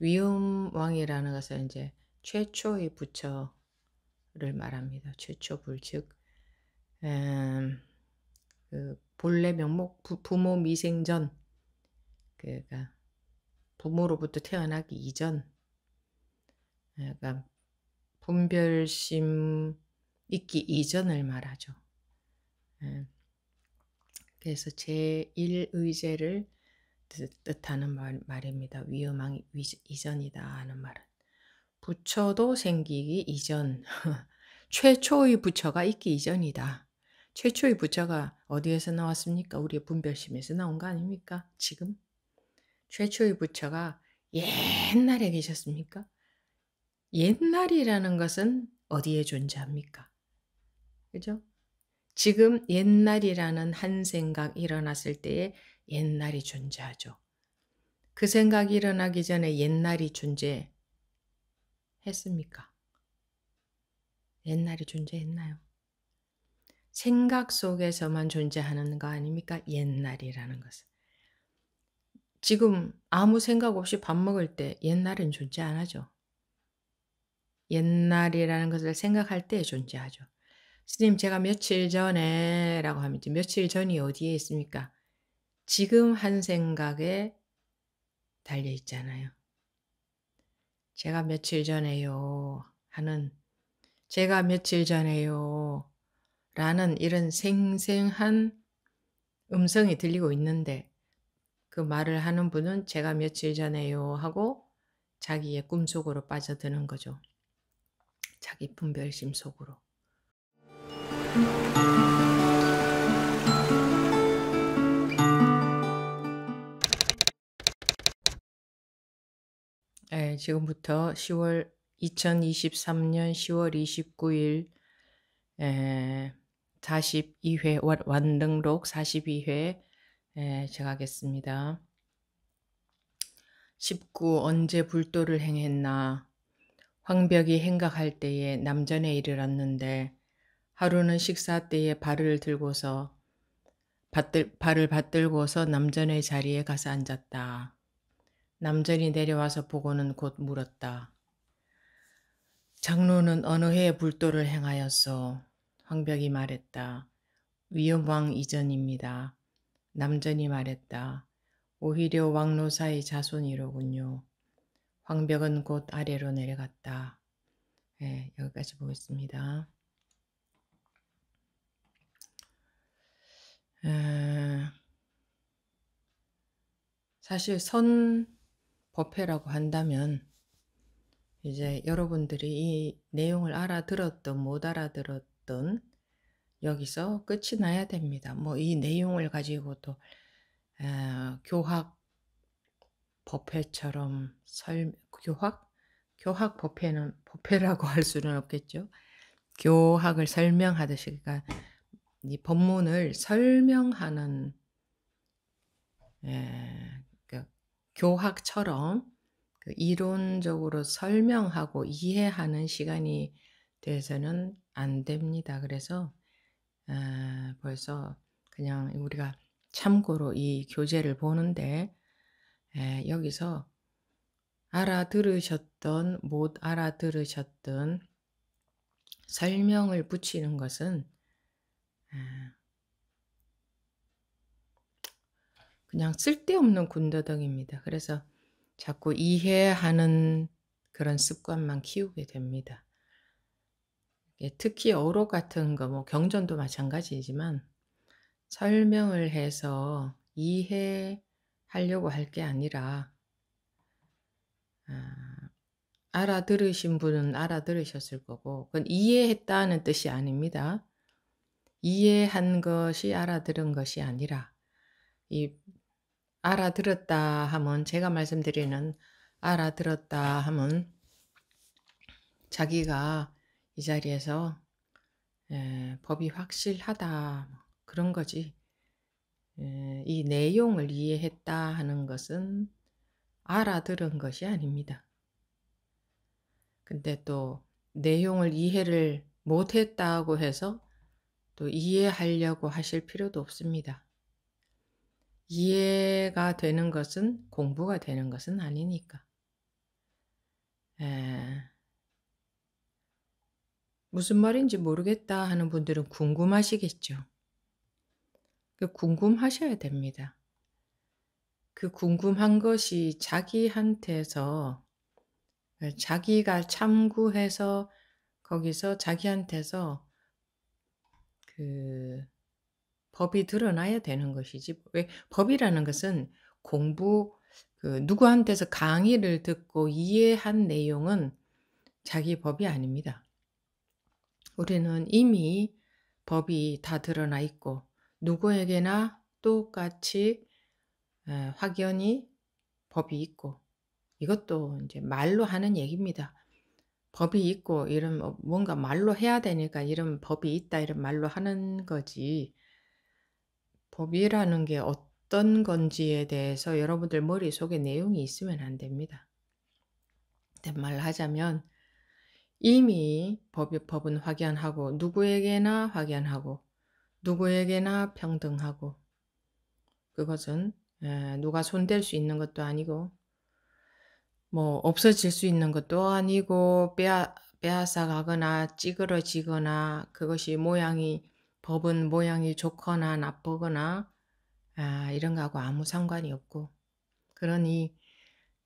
위음왕이라는 것은 이제 최초의 부처를 말합니다. 최초 불즉 음, 그 본래 명목 부, 모 미생 전그러 부모로부터 태어나기 이전 그러 분별심 있기 이전을 말하죠. 음, 그래서 제1의제를 뜻하는 말, 말입니다. 위음왕 위, 이전이다 하는 말은. 부처도 생기기 이전, 최초의 부처가 있기 이전이다. 최초의 부처가 어디에서 나왔습니까? 우리의 분별심에서 나온 거 아닙니까? 지금? 최초의 부처가 옛날에 계셨습니까? 옛날이라는 것은 어디에 존재합니까? 그죠? 지금 옛날이라는 한 생각 일어났을 때에 옛날이 존재하죠. 그 생각이 일어나기 전에 옛날이 존재했습니까? 옛날이 존재했나요? 생각 속에서만 존재하는 거 아닙니까? 옛날이라는 것은. 지금 아무 생각 없이 밥 먹을 때 옛날은 존재 안 하죠. 옛날이라는 것을 생각할 때 존재하죠. 스님, 제가 며칠 전에 라고 하면 며칠 전이 어디에 있습니까? 지금 한 생각에 달려 있잖아요. 제가 며칠 전에요 하는 제가 며칠 전에요 라는 이런 생생한 음성이 들리고 있는데 그 말을 하는 분은 제가 며칠 전에요 하고 자기의 꿈속으로 빠져드는 거죠. 자기 분별심 속으로. 지금부터 10월 2023년 10월 29일 에, 42회 완등록 42회 에, 제가 하겠습니다. 19 언제 불도를 행했나 황벽이 행각할 때에 남전에 이르렀는데 하루는 식사 때에 발을 들고서 발을 받들고서 남전의 자리에 가서 앉았다. 남전이 내려와서 보고는 곧 물었다. 장로는 어느 해에 불도를 행하였소? 황벽이 말했다. 위엄왕 이전입니다. 남전이 말했다. 오히려 왕노사의 자손이로군요. 황벽은 곧 아래로 내려갔다. 네, 여기까지 보겠습니다. 에... 사실 선 법회라고 한다면 이제 여러분들이 이 내용을 알아들었던 못 알아들었던 여기서 끝이 나야 됩니다. 뭐 이 내용을 가지고 또 어, 교학 법회처럼 설 교학 교학 법회는 법회라고 할 수는 없겠죠. 교학을 설명하듯이 그러니까 이 법문을 설명하는 예, 교학처럼 그 이론적으로 설명하고 이해하는 시간이 돼서는 안 됩니다. 그래서 아, 벌써 그냥 우리가 참고로 이 교재를 보는데 에, 여기서 알아들으셨던 못 알아들으셨던 설명을 붙이는 것은 아, 그냥 쓸데없는 군더더기입니다. 그래서 자꾸 이해하는 그런 습관만 키우게 됩니다. 특히 어록 같은 거, 뭐 경전도 마찬가지지만 설명을 해서 이해하려고 할 게 아니라 아, 알아들으신 분은 알아들으셨을 거고 그건 이해했다는 뜻이 아닙니다. 이해한 것이 알아들은 것이 아니라 이 알아들었다 하면 제가 말씀드리는 알아들었다 하면 자기가 이 자리에서 에, 법이 확실하다 그런 거지 에, 이 내용을 이해했다 하는 것은 알아들은 것이 아닙니다. 근데 또 내용을 이해를 못했다고 해서 또 이해하려고 하실 필요도 없습니다. 이해가 되는 것은 공부가 되는 것은 아니니까. 에, 예. 무슨 말인지 모르겠다 하는 분들은 궁금하시겠죠. 그 궁금하셔야 됩니다. 그 궁금한 것이 자기한테서 자기가 참구해서 거기서 자기한테서 그 법이 드러나야 되는 것이지. 왜 법이라는 것은 공부 그 누구한테서 강의를 듣고 이해한 내용은 자기 법이 아닙니다. 우리는 이미 법이 다 드러나 있고 누구에게나 똑같이 확연히 법이 있고 이것도 이제 말로 하는 얘기입니다. 법이 있고 이런 뭐 뭔가 말로 해야 되니까 이런 법이 있다 이런 말로 하는 거지 법이라는 게 어떤 건지에 대해서 여러분들 머릿속에 내용이 있으면 안 됩니다. 말을 하자면 이미 법, 법은 확연하고 누구에게나 확연하고 누구에게나 평등하고 그것은 누가 손댈 수 있는 것도 아니고 뭐 없어질 수 있는 것도 아니고 빼앗아가거나 찌그러지거나 그것이 모양이 법은 모양이 좋거나 나쁘거나 아, 이런 거하고 아무 상관이 없고 그러니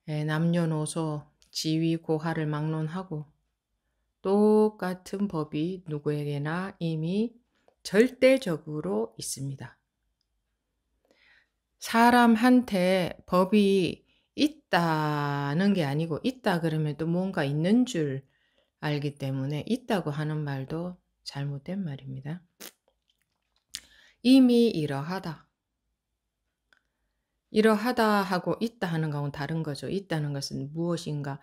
에, 예, 남녀노소 지위고하를 막론하고 똑같은 법이 누구에게나 이미 절대적으로 있습니다. 사람한테 법이 있다는 게 아니고 있다 그러면 또 뭔가 있는 줄 알기 때문에 있다고 하는 말도 잘못된 말입니다. 이미 이러하다. 이러하다 하고 있다 하는 거하 다른 거죠. 있다는 것은 무엇인가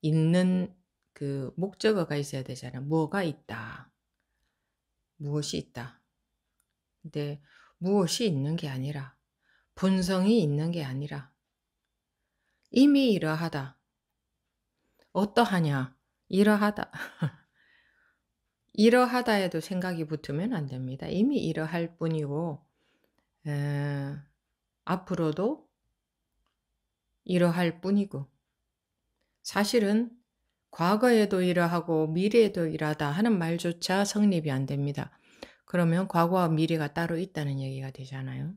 있는 그 목적어가 있어야 되잖아. 뭐가 있다. 무엇이 있다. 근데 무엇이 있는 게 아니라 본성이 있는 게 아니라 이미 이러하다. 어떠하냐? 이러하다. 이러하다해도 생각이 붙으면 안 됩니다. 이미 이러할 뿐이고 에, 앞으로도 이러할 뿐이고 사실은 과거에도 이러하고 미래에도 이러하다 하는 말조차 성립이 안 됩니다. 그러면 과거와 미래가 따로 있다는 얘기가 되잖아요.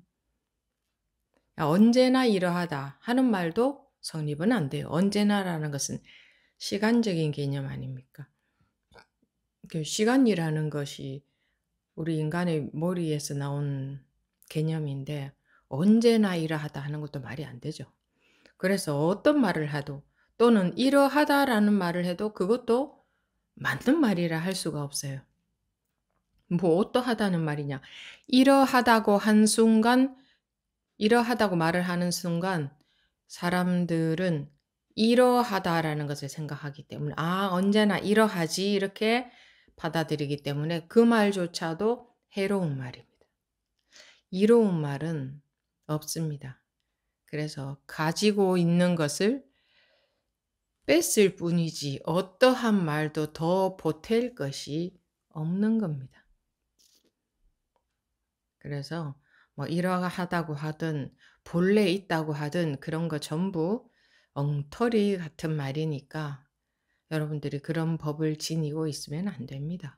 언제나 이러하다 하는 말도 성립은 안 돼요. 언제나라는 것은 시간적인 개념 아닙니까? 시간이라는 것이 우리 인간의 머리에서 나온 개념인데 언제나 이러하다 하는 것도 말이 안 되죠. 그래서 어떤 말을 해도 또는 이러하다라는 말을 해도 그것도 맞는 말이라 할 수가 없어요. 뭐 어떠하다는 말이냐. 이러하다고 한 순간, 이러하다고 말을 하는 순간 사람들은 이러하다라는 것을 생각하기 때문에 아 언제나 이러하지 이렇게 받아들이기 때문에 그 말조차도 해로운 말입니다. 이로운 말은 없습니다. 그래서 가지고 있는 것을 뺐을 뿐이지 어떠한 말도 더 보탤 것이 없는 겁니다. 그래서 뭐 이러하다고 하든 본래 있다고 하든 그런 거 전부 엉터리 같은 말이니까 여러분들이 그런 법을 지니고 있으면 안 됩니다.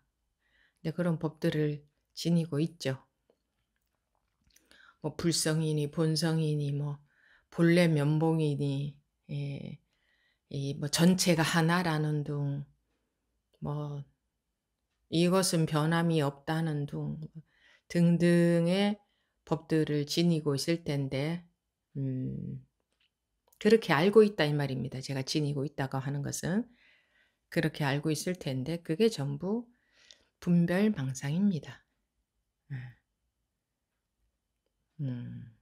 근데 그런 법들을 지니고 있죠. 뭐 불성이니 본성이니 뭐 본래 면봉이니 예, 이뭐 전체가 하나라는 둥, 뭐 이것은 변함이 없다는 둥 등등의 법들을 지니고 있을 텐데 음, 그렇게 알고 있다 이 말입니다. 제가 지니고 있다고 하는 것은 그렇게 알고 있을 텐데 그게 전부 분별 망상입니다. 예. 음.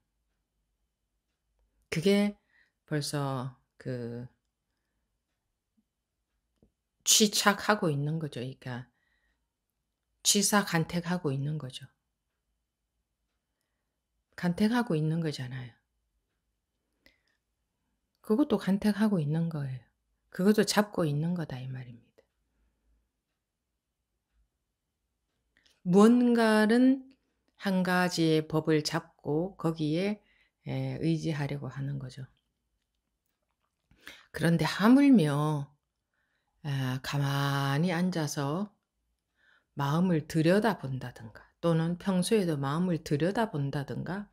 그게 벌써 그 취착하고 있는 거죠. 그러니까 취사 간택하고 있는 거죠. 간택하고 있는 거잖아요. 그것도 간택하고 있는 거예요. 그것도 잡고 있는 거다 이 말입니다. 무언가는 한 가지의 법을 잡고 거기에 의지하려고 하는 거죠. 그런데 하물며 아, 가만히 앉아서 마음을 들여다본다든가 또는 평소에도 마음을 들여다본다든가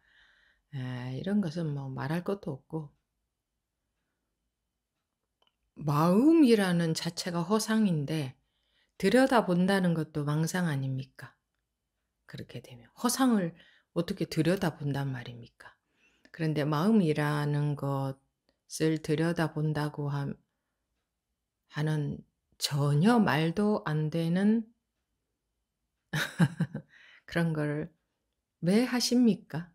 이런 것은 뭐 말할 것도 없고 마음이라는 자체가 허상인데 들여다본다는 것도 망상 아닙니까? 그렇게 되면 허상을 어떻게 들여다본단 말입니까? 그런데 마음이라는 것을 들여다본다고 함, 하는 전혀 말도 안 되는 그런 걸 왜 하십니까?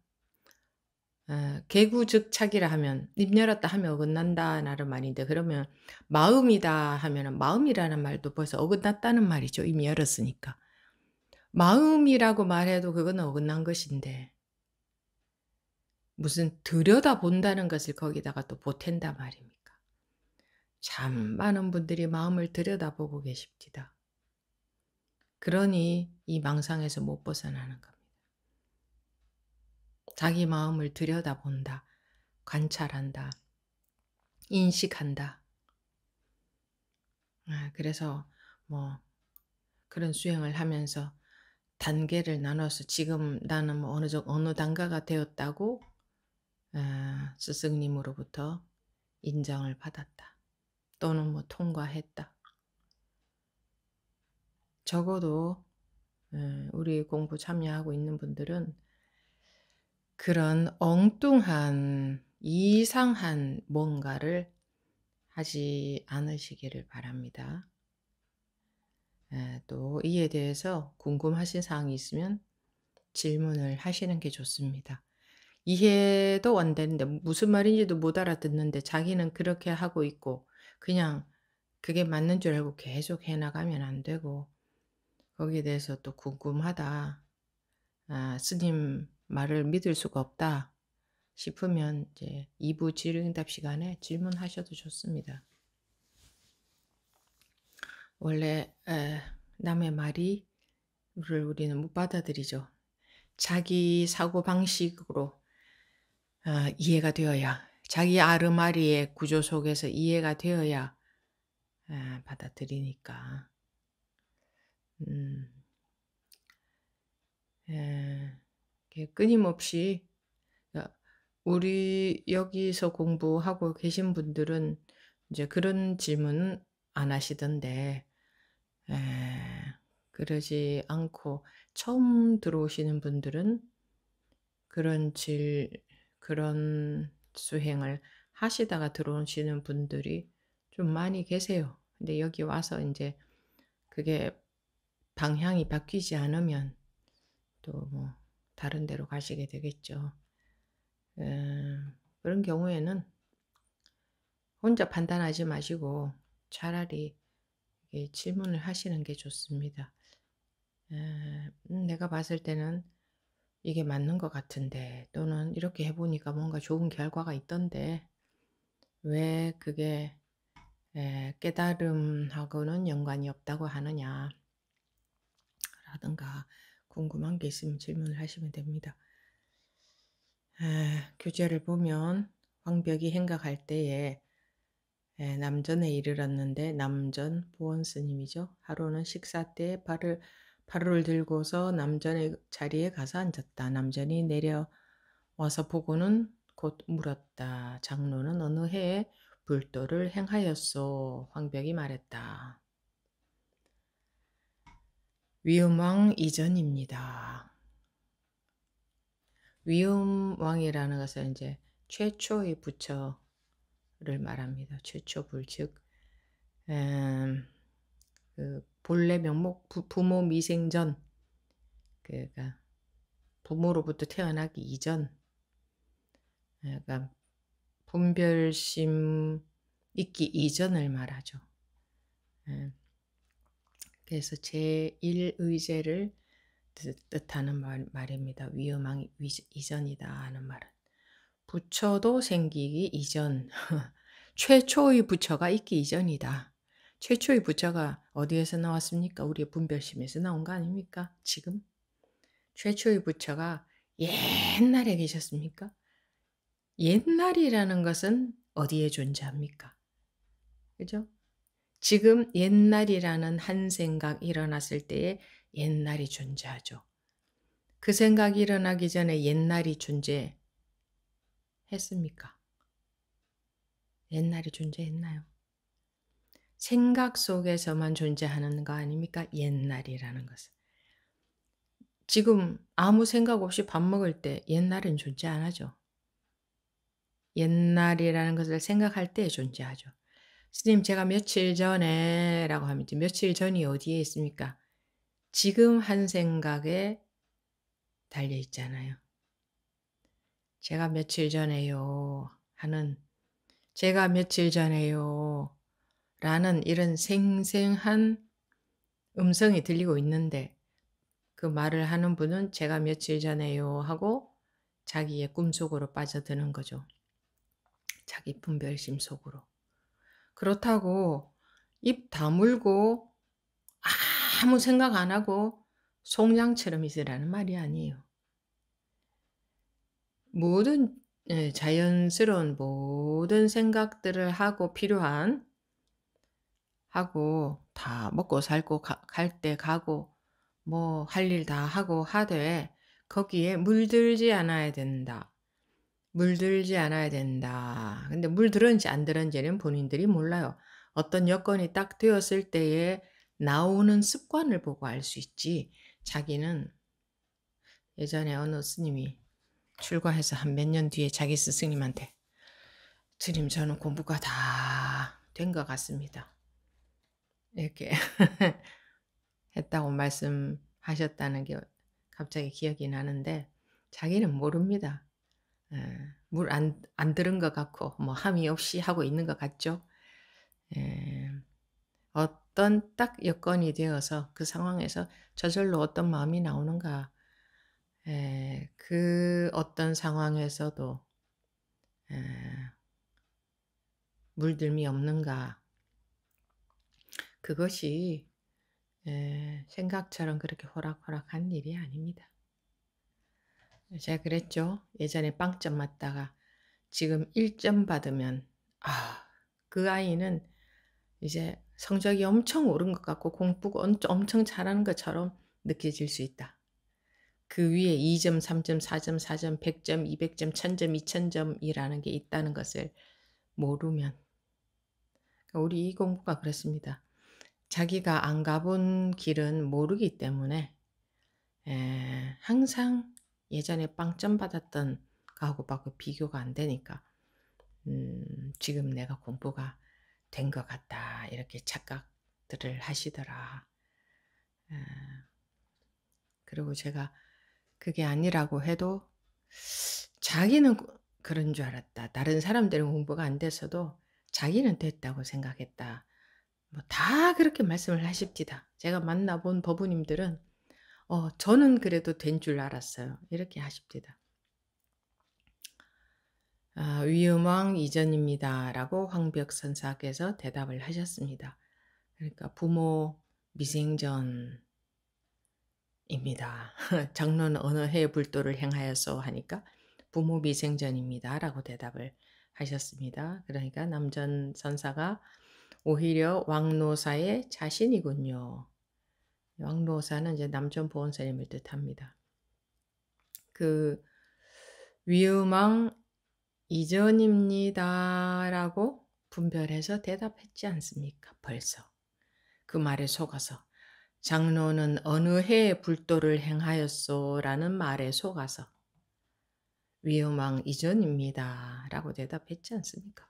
어, 개구즉 착이라 하면 입 열었다 하면 어긋난다라는 말인데 그러면 마음이다 하면 마음이라는 말도 벌써 어긋났다는 말이죠 이미 열었으니까 마음이라고 말해도 그건 어긋난 것인데 무슨 들여다 본다는 것을 거기다가 또 보탠다 말입니까 참 많은 분들이 마음을 들여다보고 계십니다 그러니 이 망상에서 못 벗어나는 겁니다. 자기 마음을 들여다본다. 관찰한다. 인식한다. 아, 그래서 뭐 그런 수행을 하면서 단계를 나눠서 지금 나는 뭐 어느 정도 어느 단가가 되었다고 어, 스승님으로부터 인정을 받았다. 또는 뭐 통과했다. 적어도 어, 우리 공부 참여하고 있는 분들은 그런 엉뚱한 이상한 뭔가를 하지 않으시기를 바랍니다. 또 이에 대해서 궁금하신 사항이 있으면 질문을 하시는 게 좋습니다. 이해도 안 되는데 무슨 말인지도 못 알아듣는데 자기는 그렇게 하고 있고 그냥 그게 맞는 줄 알고 계속 해나가면 안 되고 거기에 대해서 또 궁금하다. 아, 스님 말을 믿을 수가 없다 싶으면 이제 2부 질의응답 시간에 질문하셔도 좋습니다. 원래 에, 남의 말이 우리는 못 받아들이죠. 자기 사고 방식으로 어, 이해가 되어야 자기 아르마리의 구조 속에서 이해가 되어야 에, 받아들이니까. 음, 예, 끊임없이 그러니까 우리 여기서 공부하고 계신 분들은 이제 그런 질문안 하시던데 에, 예, 그러지 않고 처음 들어오시는 분들은 그런 질 그런 수행을 하시다가 들어오시는 분들이 좀 많이 계세요. 근데 여기 와서 이제 그게 방향이 바뀌지 않으면 또뭐 다른 데로 가시게 되겠죠. 음, 그런 경우에는 혼자 판단하지 마시고 차라리 질문을 하시는 게 좋습니다. 예, 음, 내가 봤을 때는 이게 맞는 것 같은데 또는 이렇게 해보니까 뭔가 좋은 결과가 있던데 왜 그게 에, 예, 깨달음하고는 연관이 없다고 하느냐 라든가 궁금한 게 있으면 질문을 하시면 됩니다. 아, 교재를 보면 황벽이 행각할 때에 에, 남전에 이르렀는데 남전 보원 스님이죠. 하루는 식사 때 발을 파루 들고서 남전의 자리에 가서 앉았다. 남전이 내려와서 보고는 곧 물었다. 장로는 어느 해에 불도를 행하였소. 황벽이 말했다. 위음왕 이전입니다. 위엄왕이라는 것은 이제 최초의 부처를 말합니다. 최초 불즉 음, 그 본래 명목 부, 모 미생 전 그러니까 부모로부터 태어나기 이전 그러니까 분별심 있기 이전을 말하죠. 음, 그래서 제1의제를 뜻하는 말, 말입니다. 위험한 이전이다 하는 말은. 부처도 생기기 이전, 최초의 부처가 있기 이전이다. 최초의 부처가 어디에서 나왔습니까? 우리의 분별심에서 나온 거 아닙니까? 지금? 최초의 부처가 옛날에 계셨습니까? 옛날이라는 것은 어디에 존재합니까? 그죠? 지금 옛날이라는 한 생각 일어났을 때에 옛날이 존재하죠. 그 생각이 일어나기 전에 옛날이 존재했습니까? 옛날이 존재했나요? 생각 속에서만 존재하는 거 아닙니까? 옛날이라는 것은. 지금 아무 생각 없이 밥 먹을 때 옛날은 존재 안 하죠. 옛날이라는 것을 생각할 때 존재하죠. 스님, 제가 며칠 전에 라고 하면 며칠 전이 어디에 있습니까? 지금 한 생각에 달려 있잖아요. 제가 며칠 전에요 하는 제가 며칠 전에요 라는 이런 생생한 음성이 들리고 있는데 그 말을 하는 분은 제가 며칠 전에요 하고 자기의 꿈속으로 빠져드는 거죠. 자기 분별심 속으로. 그렇다고 입 다물고 아무 생각 안 하고 송장처럼 있으라는 말이 아니에요. 모든 예, 자연스러운 모든 생각들을 하고 필요한 하고 다 먹고 살고 갈 때 가고 뭐 할 일 다 하고 하되 거기에 물들지 않아야 된다. 물들지 않아야 된다. 근데 물들은지 안 들은지는 본인들이 몰라요. 어떤 여건이 딱 되었을 때에 나오는 습관을 보고 알 수 있지. 자기는 예전에 어느 스님이 출가해서 한 몇 년 뒤에 자기 스승님한테 스님 저는 공부가 다 된 것 같습니다. 이렇게 했다고 말씀하셨다는 게 갑자기 기억이 나는데 자기는 모릅니다. 예, 물안 안 들은 것 같고 뭐 함이 없이 하고 있는 것 같죠. 에, 예, 어떤 딱 여건이 되어서 그 상황에서 저절로 어떤 마음이 나오는가. 에, 예, 그 어떤 상황에서도 에, 물들미 없는가. 그것이 에, 생각처럼 그렇게 호락호락한 일이 아닙니다. 제가 그랬죠. 예전에 빵점 맞다가 지금 1점 받으면 아, 그 아이는 이제 성적이 엄청 오른 것 같고 공부가 엄청 잘하는 것처럼 느껴질 수 있다. 그 위에 2점, 3점, 4점, 4점, 100점, 200점, 1000점, 2000점이라는 게 있다는 것을 모르면 그러니까 우리 이 공부가 그렇습니다. 자기가 안 가본 길은 모르기 때문에 에, 항상 예전에 빵점 받았던 거하고 막 비교가 안 되니까 음, 지금 내가 공부가 된 것 같다 이렇게 착각들을 하시더라. 아, 그리고 제가 그게 아니라고 해도 자기는 그런 줄 알았다. 다른 사람들은 공부가 안 돼서도 자기는 됐다고 생각했다. 뭐 다 그렇게 말씀을 하십니다. 제가 만나본 법우님들은 어, 저는 그래도 된 줄 알았어요. 이렇게 하십니다. 아, 위음왕 이전입니다. 라고 황벽선사께서 대답을 하셨습니다. 그러니까 부모 미생전입니다. 장론 어느 해에 불도를 행하였소 하니까 부모 미생전입니다. 라고 대답을 하셨습니다. 그러니까 남전 선사가 오히려 왕노사의 자신이군요. 왕로사는 이제 남전 보원사님을 뜻합니다. 그 위음왕 이전입니다라고 분별해서 대답했지 않습니까? 벌써 그 말에 속아서 장로는 어느 해에 불도를 행하였소라는 말에 속아서 위험왕 이전입니다라고 대답했지 않습니까?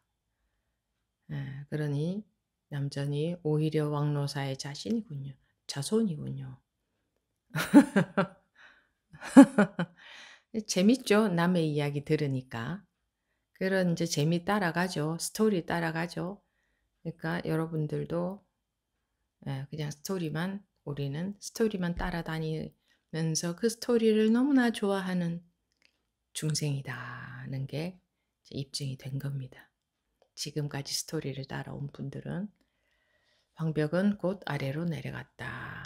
예, 그러니 남전이 오히려 왕로사의 자신이군요. 자손이군요. 재밌죠? 남의 이야기 들으니까. 그런 이제 재미 따라가죠. 스토리 따라가죠. 그러니까 여러분들도 예, 그냥 스토리만 우리는 스토리만 따라다니면서 그 스토리를 너무나 좋아하는 중생이다는 게 입증이 된 겁니다. 지금까지 스토리를 따라온 분들은 방벽은 곧 아래로 내려갔다.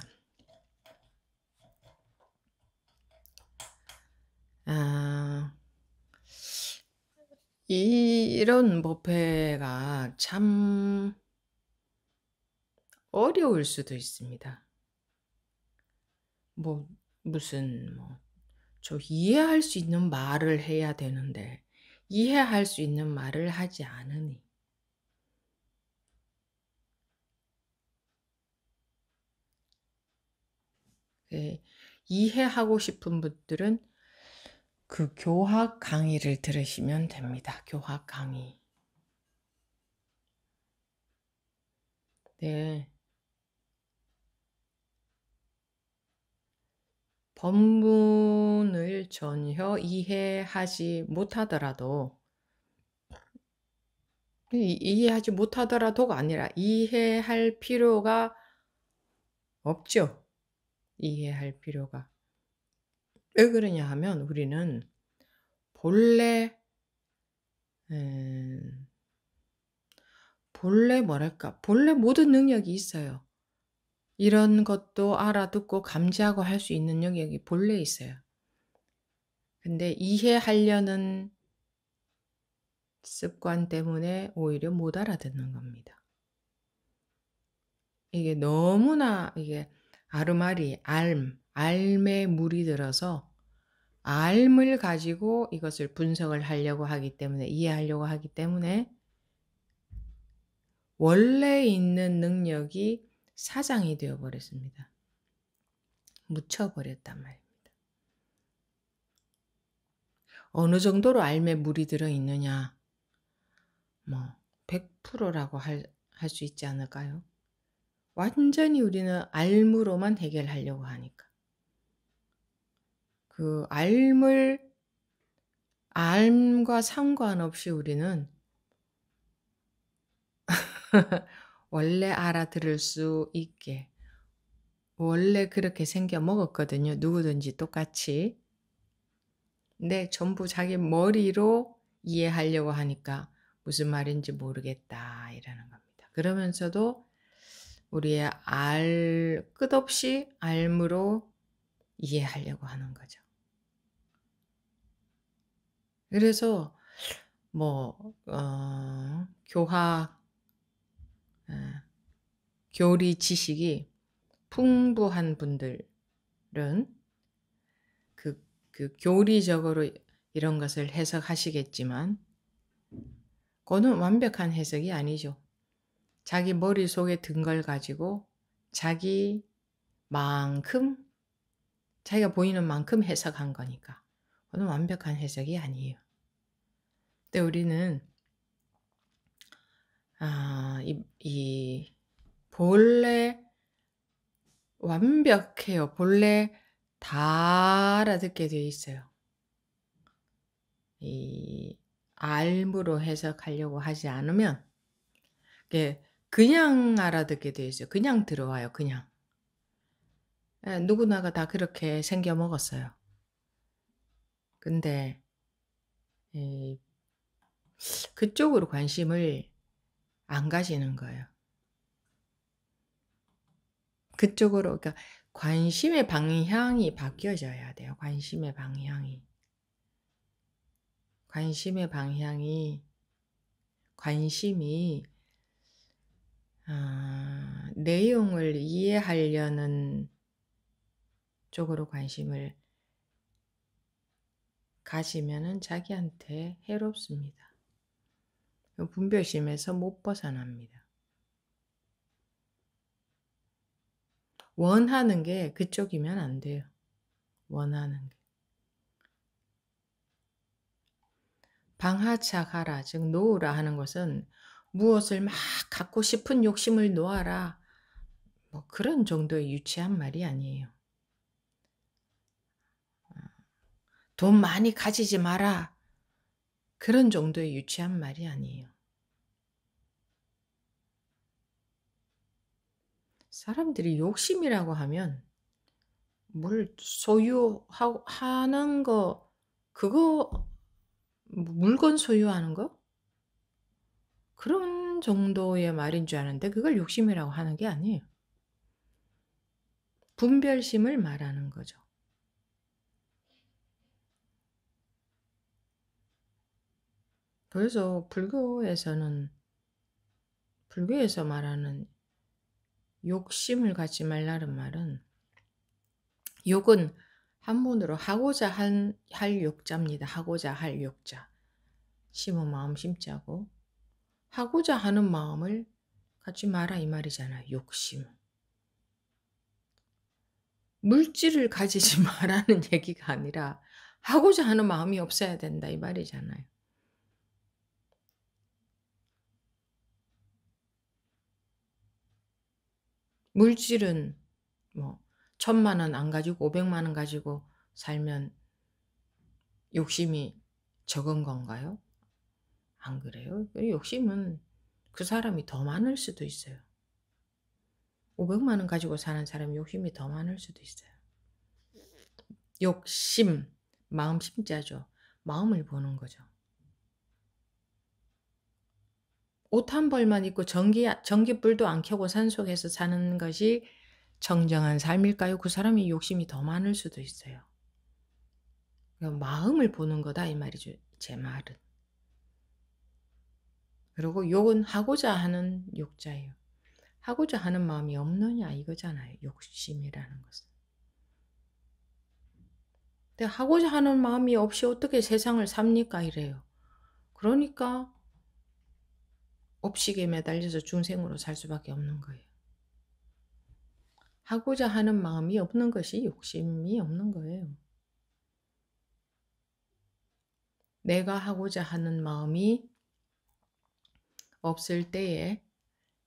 아, 이런 법회가 참 어려울 수도 있습니다. 뭐 무슨 뭐저 이해할 수 있는 말을 해야 되는데 이해할 수 있는 말을 하지 않으니 예, 이해하고 싶은 분들은 그 교학 강의를 들으시면 됩니다. 교학 강의. 네. 법문을 전혀 이해하지 못하더라도 이해하지 못하더라도가 아니라 이해할 필요가 없죠. 이해할 필요가. 왜 그러냐 하면 우리는 본래, 음, 본래 뭐랄까, 본래 모든 능력이 있어요. 이런 것도 알아듣고 감지하고 할 수 있는 영역이 본래 있어요. 근데 이해하려는 습관 때문에 오히려 못 알아듣는 겁니다. 이게 너무나 이게 아르마리, 알մ, 알매 물이 들어서 알을 가지고 이것을 분석을 하려고 하기 때문에, 이해하려고 하기 때문에 원래 있는 능력이 사장이 되어버렸습니다. 묻혀버렸단 말입니다. 어느 정도로 알매 물이 들어있느냐? 뭐, 100%라고 할 수 있지 않을까요? 완전히 우리는 알무로만 해결하려고 하니까. 그 알물, 알과 상관없이 우리는 원래 알아들을 수 있게 원래 그렇게 생겨 먹었거든요. 누구든지 똑같이. 근데 전부 자기 머리로 이해하려고 하니까 무슨 말인지 모르겠다 이라는 겁니다. 그러면서도 우리의 알, 끝없이 알므로 이해하려고 하는 거죠. 그래서, 뭐, 어, 교학, 어, 교리 지식이 풍부한 분들은 그, 그 교리적으로 이런 것을 해석하시겠지만, 그거는 완벽한 해석이 아니죠. 자기 머릿속에 든 걸 가지고 자기 만큼 자기가 보이는 만큼 해석한 거니까 그건 완벽한 해석이 아니에요. 근데 우리는 아, 이, 이 본래 완벽해요. 본래 다 알아듣게 되어 있어요. 이 알무로 해석하려고 하지 않으면 이게 그냥 알아듣게 되요 그냥 들어와요. 그냥. 예, 누구나가 다 그렇게 생겨 먹었어요. 근데 예, 그쪽으로 관심을 안 가시는 거예요. 그쪽으로 그러니까 관심의 방향이 바뀌어져야 돼요. 관심의 방향이. 관심의 방향이 관심이 아, 내용을 이해하려는 쪽으로 관심을 가시면은 자기한테 해롭습니다. 분별심에서 못 벗어납니다. 원하는 게 그쪽이면 안 돼요. 원하는 게. 방하차가라즉 놓으라 하는 것은 무엇을 막 갖고 싶은 욕심을 놓아라. 뭐 그런 정도의 유치한 말이 아니에요. 어, 돈 많이 가지지 마라. 그런 정도의 유치한 말이 아니에요. 사람들이 욕심이라고 하면 뭘 소유하는 거, 그거, 물건 소유하는 거? 그런 정도의 말인 줄 아는데 그걸 욕심이라고 하는 게 아니에요. 분별심을 말하는 거죠. 그래서 불교에서는 불교에서 말하는 욕심을 갖지 말라는 말은 욕은 한문으로 하고자 한, 할 욕자입니다. 하고자 할 욕자. 심어 마음 심자고 하고자 하는 마음을 갖지 마라 이 말이잖아. 욕심. 물질을 가지지 마라는 얘기가 아니라 하고자 하는 마음이 없어야 된다 이 말이잖아요. 물질은 뭐 천만 원 안 가지고 오백만 원 가지고 살면 욕심이 적은 건가요? 안 그래요? 욕심은 그 사람이 더 많을 수도 있어요. 500만 원 가지고 사는 사람 욕심이 더 많을 수도 있어요. 욕심, 마음 심자죠. 마음을 보는 거죠. 옷 한 벌만 입고 전기, 전기불도 안 켜고 산속에서 사는 것이 정정한 삶일까요? 그 사람이 욕심이 더 많을 수도 있어요. 그러니까 마음을 보는 거다, 이 말이죠. 제 말은. 그리고 욕은 하고자 하는 욕자예요. 하고자 하는 마음이 없느냐 이거잖아요. 욕심이라는 것은. 근데 하고자 하는 마음이 없이 어떻게 세상을 삽니까 이래요. 그러니까 업식에 매달려서 중생으로 살 수밖에 없는 거예요. 하고자 하는 마음이 없는 것이 욕심이 없는 거예요. 내가 하고자 하는 마음이 없을 때에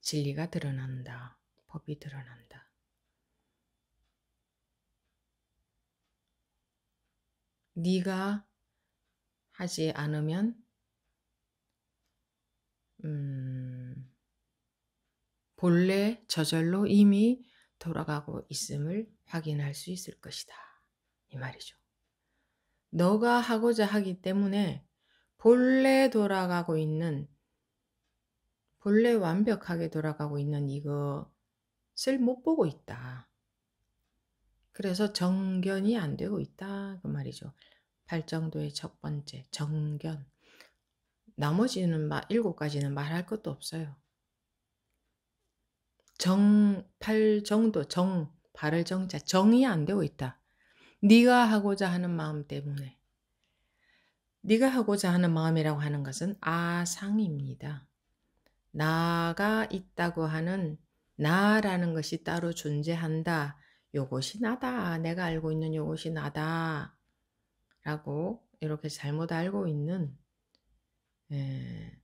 진리가 드러난다. 법이 드러난다. 네가 하지 않으면 음, 본래 저절로 이미 돌아가고 있음을 확인할 수 있을 것이다. 이 말이죠. 너가 하고자 하기 때문에 본래 돌아가고 있는 본래 완벽하게 돌아가고 있는 이것을 못 보고 있다. 그래서 정견이 안 되고 있다. 그 말이죠. 발정도의 첫 번째, 정견. 나머지는 일곱 가지는 말할 것도 없어요. 정, 팔 정도, 정, 발을 정자, 정이 안 되고 있다. 네가 하고자 하는 마음 때문에. 네가 하고자 하는 마음이라고 하는 것은 아상입니다. 나가 있다고 하는 나라는 것이 따로 존재한다. 요것이 나다. 내가 알고 있는 요것이 나다. 라고 이렇게 잘못 알고 있는 에, 예,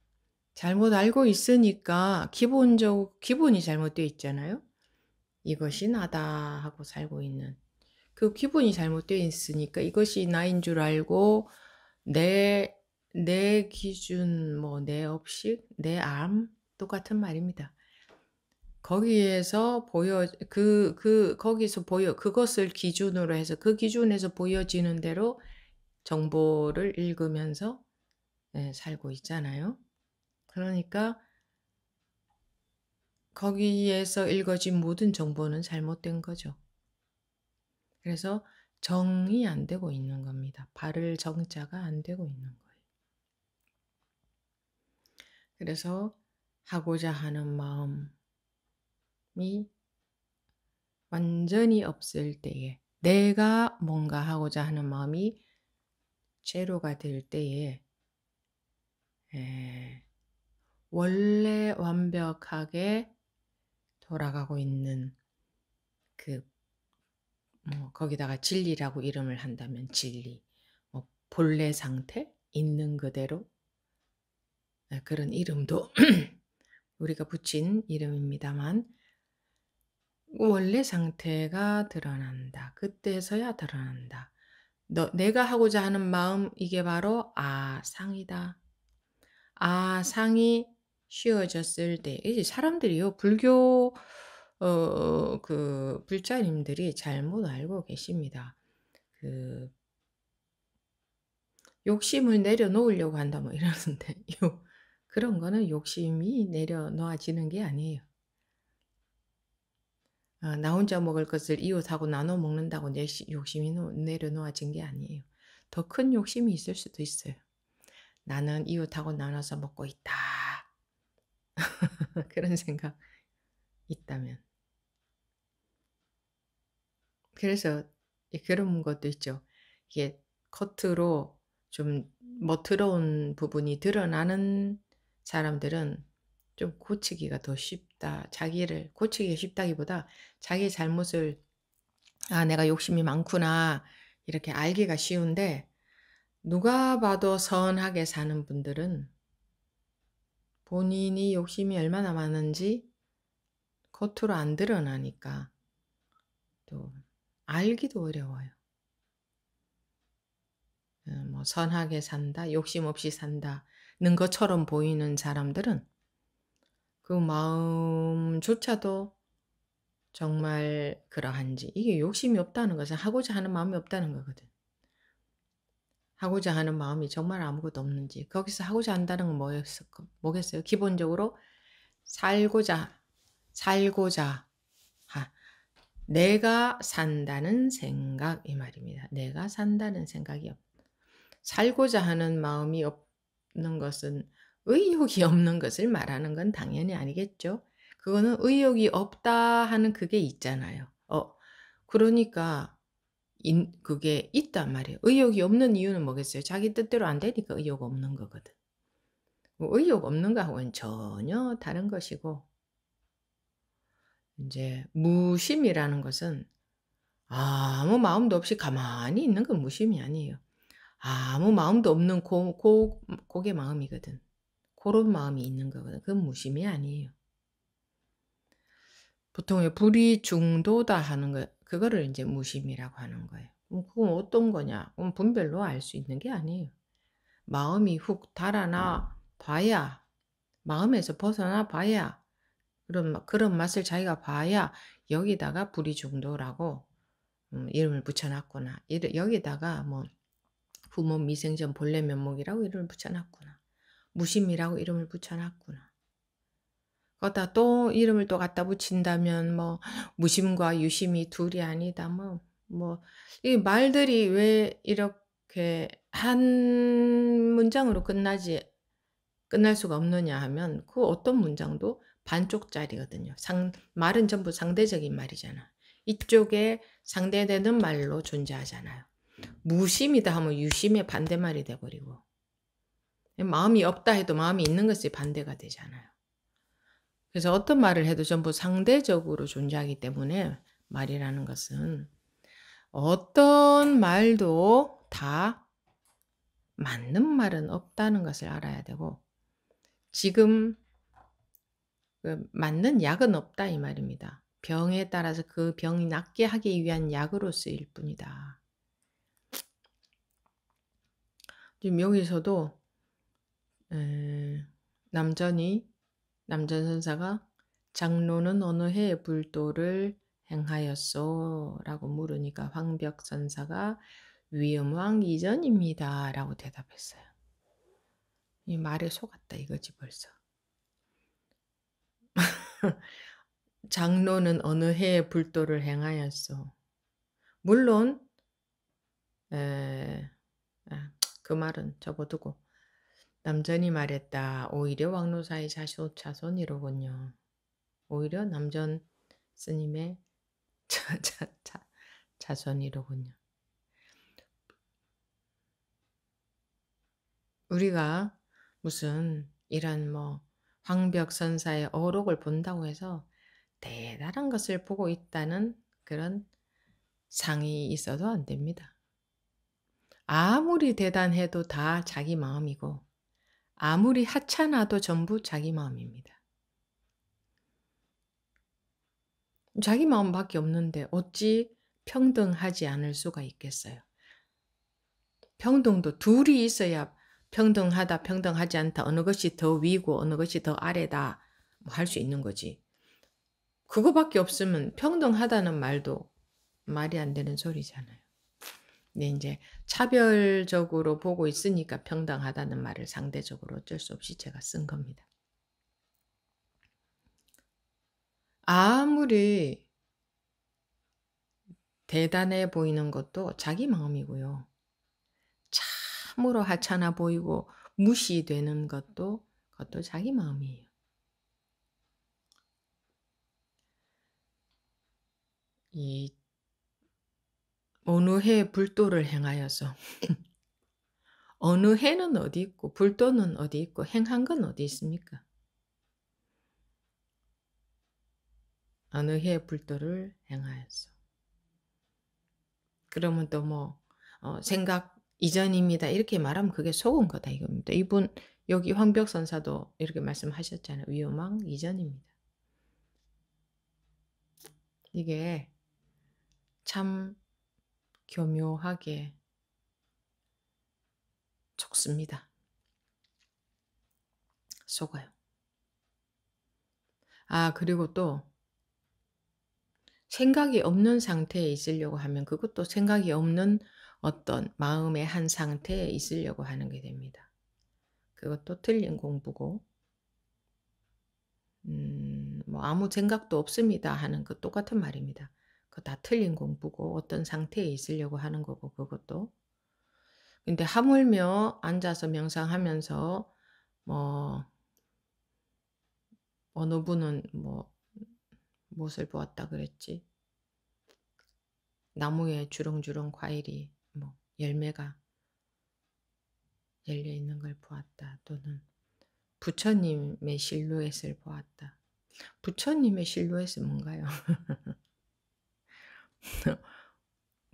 잘못 알고 있으니까 기본적 기본이 잘못되어 있잖아요. 이것이 나다 하고 살고 있는 그 기분이 잘못되어 있으니까 이것이 나인 줄 알고 내 내 기준 뭐내 업식 내암 똑같은 말입니다. 거기에서 보여 그그 그, 거기서 보여 그것을 기준으로 해서 그 기준에서 보여지는 대로 정보를 읽으면서 네, 살고 있잖아요. 그러니까 거기에서 읽어진 모든 정보는 잘못된 거죠. 그래서 정이 안 되고 있는 겁니다. 발을 정자가 안 되고 있는 거예요. 그래서 하고자 하는 마음이 완전히 없을 때에 내가 뭔가 하고자 하는 마음이 제로가 될 때에 에, 원래 완벽하게 돌아가고 있는 그뭐 거기다가 진리라고 이름을 한다면 진리 뭐 본래 상태 있는 그대로 그런 이름도 우리가 붙인 이름입니다만 원래 상태가 드러난다. 그때서야 드러난다. 너, 내가 하고자 하는 마음 이게 바로 아상이다. 아상이 쉬어졌을때 이제 사람들이요 불교 어그 불자님들이 잘못 알고 계십니다. 그 욕심을 내려놓으려고 한다 뭐 이러는데 요 그런 거는 욕심이 내려놓아지는 게 아니에요. 아, 나 혼자 먹을 것을 이웃하고 나눠 먹는다고 내 욕심이 내려놓아진 게 아니에요. 더 큰 욕심이 있을 수도 있어요. 나는 이웃하고 나눠서 먹고 있다. 그런 생각 있다면. 그래서 그런 것도 있죠. 이게 겉으로 좀 멋들어온 부분이 드러나는 사람들은 좀 고치기가 더 쉽다. 자기를 고치기가 쉽다기보다 자기 잘못을 아 내가 욕심이 많구나 이렇게 알기가 쉬운데 누가 봐도 선하게 사는 분들은 본인이 욕심이 얼마나 많은지 겉으로 안 드러나니까 또 알기도 어려워요. 음, 뭐 선하게 산다, 욕심 없이 산다 있는 것처럼 보이는 사람들은 그 마음조차도 정말 그러한지 이게 욕심이 없다는 것은 하고자 하는 마음이 없다는 거거든. 하고자 하는 마음이 정말 아무것도 없는지 거기서 하고자 한다는 건 뭐였을, 까 뭐겠어요? 기본적으로 살고자 살고자 하 내가 산다는 생각 이 말입니다. 내가 산다는 생각이 없 살고자 하는 마음이 없 없는 것은 의욕이 없는 것을 말하는 건 당연히 아니겠죠. 그거는 의욕이 없다 하는 그게 있잖아요. 어, 그러니까 인, 그게 있단 말이에요. 의욕이 없는 이유는 뭐겠어요? 자기 뜻대로 안 되니까 의욕 없는 거거든. 뭐 의욕 없는 거하고는 전혀 다른 것이고, 이제 무심이라는 것은 아무 마음도 없이 가만히 있는 건 무심이 아니에요. 아무 마음도 없는 고, 고, 고게 마음이거든. 그런 마음이 있는 거거든. 그건 무심이 아니에요. 보통 불이 중도다 하는 거, 그거를 이제 무심이라고 하는 거예요. 그럼 그건 어떤 거냐? 그럼 분별로 알 수 있는 게 아니에요. 마음이 훅 달아나 봐야, 마음에서 벗어나 봐야, 그런, 그런 맛을 자기가 봐야, 여기다가 불이 중도라고 음, 이름을 붙여놨구나. 여기다가 뭐, 부모 미생전 본래 면목이라고 이름을 붙여놨구나. 무심이라고 이름을 붙여놨구나. 거기다 또 이름을 또 갖다 붙인다면 뭐 무심과 유심이 둘이 아니다 뭐뭐이 말들이 왜 이렇게 한 문장으로 끝나지 끝날 수가 없느냐 하면 그 어떤 문장도 반쪽짜리거든요. 상, 말은 전부 상대적인 말이잖아. 이쪽에 상대되는 말로 존재하잖아요. 무심이다 하면 유심의 반대말이 돼버리고 마음이 없다 해도 마음이 있는 것이 반대가 되잖아요. 그래서 어떤 말을 해도 전부 상대적으로 존재하기 때문에 말이라는 것은 어떤 말도 다 맞는 말은 없다는 것을 알아야 되고 지금 그 맞는 약은 없다 이 말입니다. 병에 따라서 그 병이 낫게 하기 위한 약으로 쓰일 뿐이다. 지금 여기서도 에, 남전이 남전 선사가 장로는 어느 해에 불도를 행하였소? 라고 물으니까 황벽 선사가 위엄왕 이전입니다. 라고 대답했어요. 이 말에 속았다 이거지 벌써. 장로는 어느 해에 불도를 행하였소? 물론 에, 아, 그 말은 접어두고 남전이 말했다. 오히려 왕로사의 자손이로군요 오히려 남전 스님의 자, 자, 자, 자손이로군요. 우리가 무슨 이런 뭐 황벽선사의 어록을 본다고 해서 대단한 것을 보고 있다는 그런 상이 있어도 안 됩니다. 아무리 대단해도 다 자기 마음이고 아무리 하찮아도 전부 자기 마음입니다. 자기 마음밖에 없는데 어찌 평등하지 않을 수가 있겠어요. 평등도 둘이 있어야 평등하다, 평등하지 않다, 어느 것이 더 위고 어느 것이 더 아래다 뭐할수 있는 거지. 그거밖에 없으면 평등하다는 말도 말이 안 되는 소리잖아요. 근 네, 이제 차별적으로 보고 있으니까 평등하다는 말을 상대적으로 어쩔 수 없이 제가 쓴 겁니다. 아무리 대단해 보이는 것도 자기 마음이고요. 참으로 하찮아 보이고 무시되는 것도 그것도 자기 마음이에요. 이 어느 해 불도를 행하여서 어느 해는 어디 있고 불도는 어디 있고 행한 건 어디 있습니까? 어느 해 불도를 행하여서 그러면 또뭐 어, 생각 이전입니다 이렇게 말하면 그게 속은 거다 이겁니다. 이분 여기 황벽선사도 이렇게 말씀하셨잖아요. 위험망 이전입니다. 이게 참 교묘하게 속습니다. 속아요. 아, 그리고 또 생각이 없는 상태에 있으려고 하면 그것도 생각이 없는 어떤 마음의 한 상태에 있으려고 하는 게 됩니다. 그것도 틀린 공부고, 음, 뭐 아무 생각도 없습니다 하는 것 그 똑같은 말입니다. 그다 틀린 공부고 어떤 상태에 있으려고 하는 거고 그것도. 근데 하물며 앉아서 명상하면서 뭐 어느 분은 뭐 무엇을 보았다 그랬지? 나무에 주렁주렁 과일이 뭐 열매가 열려 있는 걸 보았다 또는 부처님의 실루엣을 보았다. 부처님의 실루엣은 뭔가요?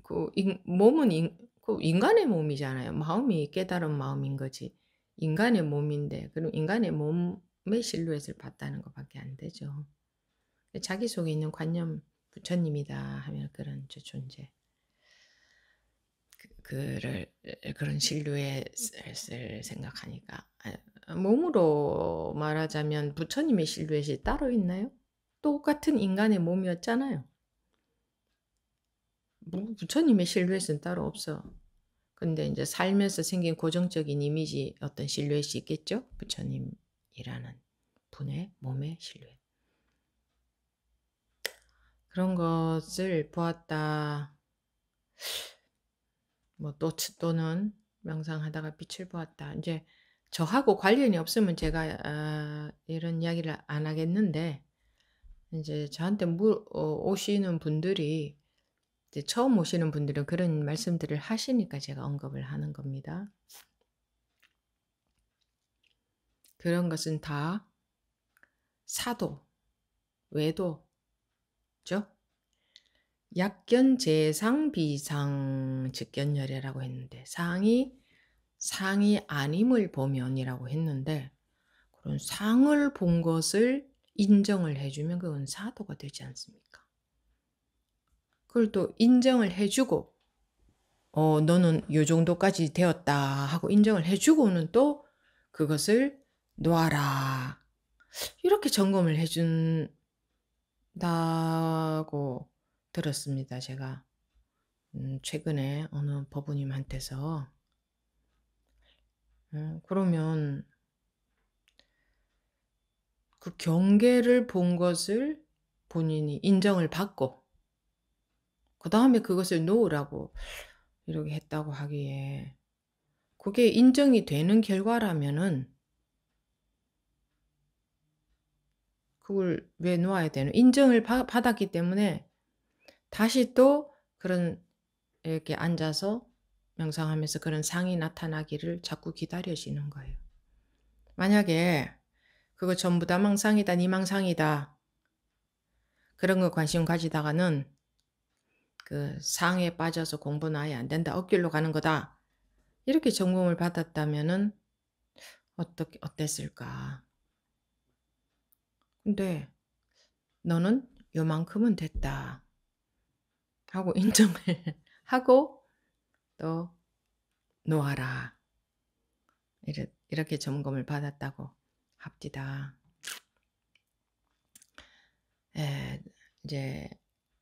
그 인, 몸은 인, 그 인간의 몸이잖아요. 마음이 깨달은 마음인 거지. 인간의 몸인데 그럼 인간의 몸의 실루엣을 봤다는 것밖에 안 되죠. 자기 속에 있는 관념 부처님이다 하면 그런 저 존재. 그, 그를 그런 실루엣을 생각하니까 아, 몸으로 말하자면 부처님의 실루엣이 따로 있나요? 똑같은 인간의 몸이었잖아요. 뭐 부처님의 실루엣은 따로 없어. 근데 이제 살면서 생긴 고정적인 이미지 어떤 실루엣이 있겠죠? 부처님이라는 분의 몸의 실루엣. 그런 것을 보았다. 뭐 또, 또는 명상하다가 빛을 보았다. 이제 저하고 관련이 없으면 제가 아, 이런 이야기를 안 하겠는데 이제 저한테 물, 어, 오시는 분들이 이제 처음 오시는 분들은 그런 말씀들을 하시니까 제가 언급을 하는 겁니다. 그런 것은 다 사도, 외도죠. 약견, 재상, 비상, 직견열애라고 했는데 상이 상이 아님을 보면이라고 했는데 그런 상을 본 것을 인정을 해주면 그건 사도가 되지 않습니까? 그걸 또 인정을 해주고, 어, 너는 요 정도까지 되었다 하고 인정을 해주고는 또 그것을 놓아라. 이렇게 점검을 해준다고 들었습니다, 제가. 음, 최근에 어느 법부님한테서. 음, 그러면 그 경계를 본 것을 본인이 인정을 받고 그 다음에 그것을 놓으라고 이렇게 했다고 하기에 그게 인정이 되는 결과라면은 그걸 왜 놓아야 되는 인정을 받았기 때문에 다시 또 그런 이렇게 앉아서 명상하면서 그런 상이 나타나기를 자꾸 기다려지는 거예요. 만약에 그거 전부 다 망상이다, 니 망상이다 그런 거 관심 가지다가는 그 상에 빠져서 공부는 아예 안 된다. 억길로 가는 거다. 이렇게 점검을 받았다면 어떻게 어땠을까? 근데 너는 요만큼은 됐다. 하고 인정을 하고 또 놓아라. 이렇게 점검을 받았다고 합디다. 에, 이제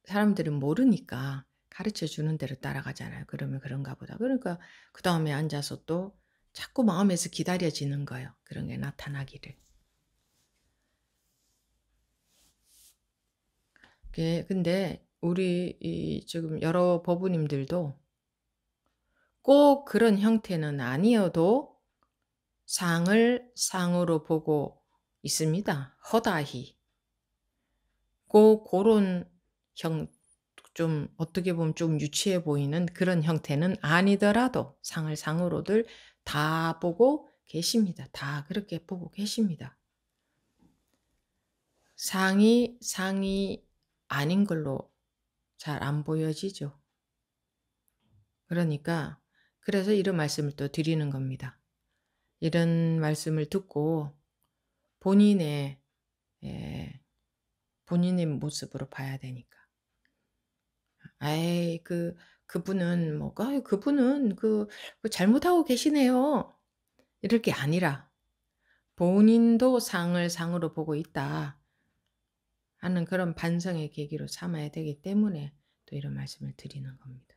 사람들은 모르니까 가르쳐 주는 대로 따라가잖아요. 그러면 그런가 보다. 그러니까 그 다음에 앉아서 또 자꾸 마음에서 기다려지는 거예요. 그런 게 나타나기를. 그 근데 우리 이 지금 여러 법부님들도 꼭 그런 형태는 아니어도 상을 상으로 보고 있습니다. 허다히. 꼭 그런 형, 좀 어떻게 보면 좀 유치해 보이는 그런 형태는 아니더라도 상을 상으로들 다 보고 계십니다. 다 그렇게 보고 계십니다. 상이 상이 아닌 걸로 잘 안 보여지죠. 그러니까 그래서 이런 말씀을 또 드리는 겁니다. 이런 말씀을 듣고 본인의 예, 본인의 모습으로 봐야 되니까 에이 그 그분은 뭐 아유 그분은 그, 그, 잘못하고 계시네요. 이럴 게 아니라 본인도 상을 상으로 보고 있다 하는 그런 반성의 계기로 삼아야 되기 때문에 또 이런 말씀을 드리는 겁니다.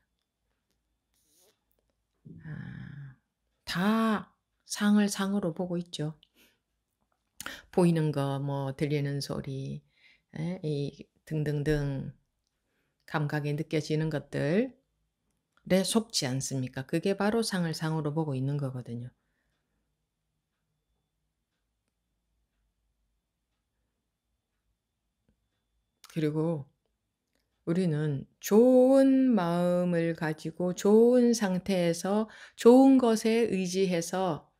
아, 다 상을 상으로 보고 있죠. 보이는 거, 뭐 들리는 소리, 에, 이 등등등 감각이 느껴지는 것들에 속지 않습니까? 그게 바로 상을 상으로 보고 있는 거거든요. 그리고 우리는 좋은 마음을 가지고 좋은 상태에서 좋은 것에 의지해서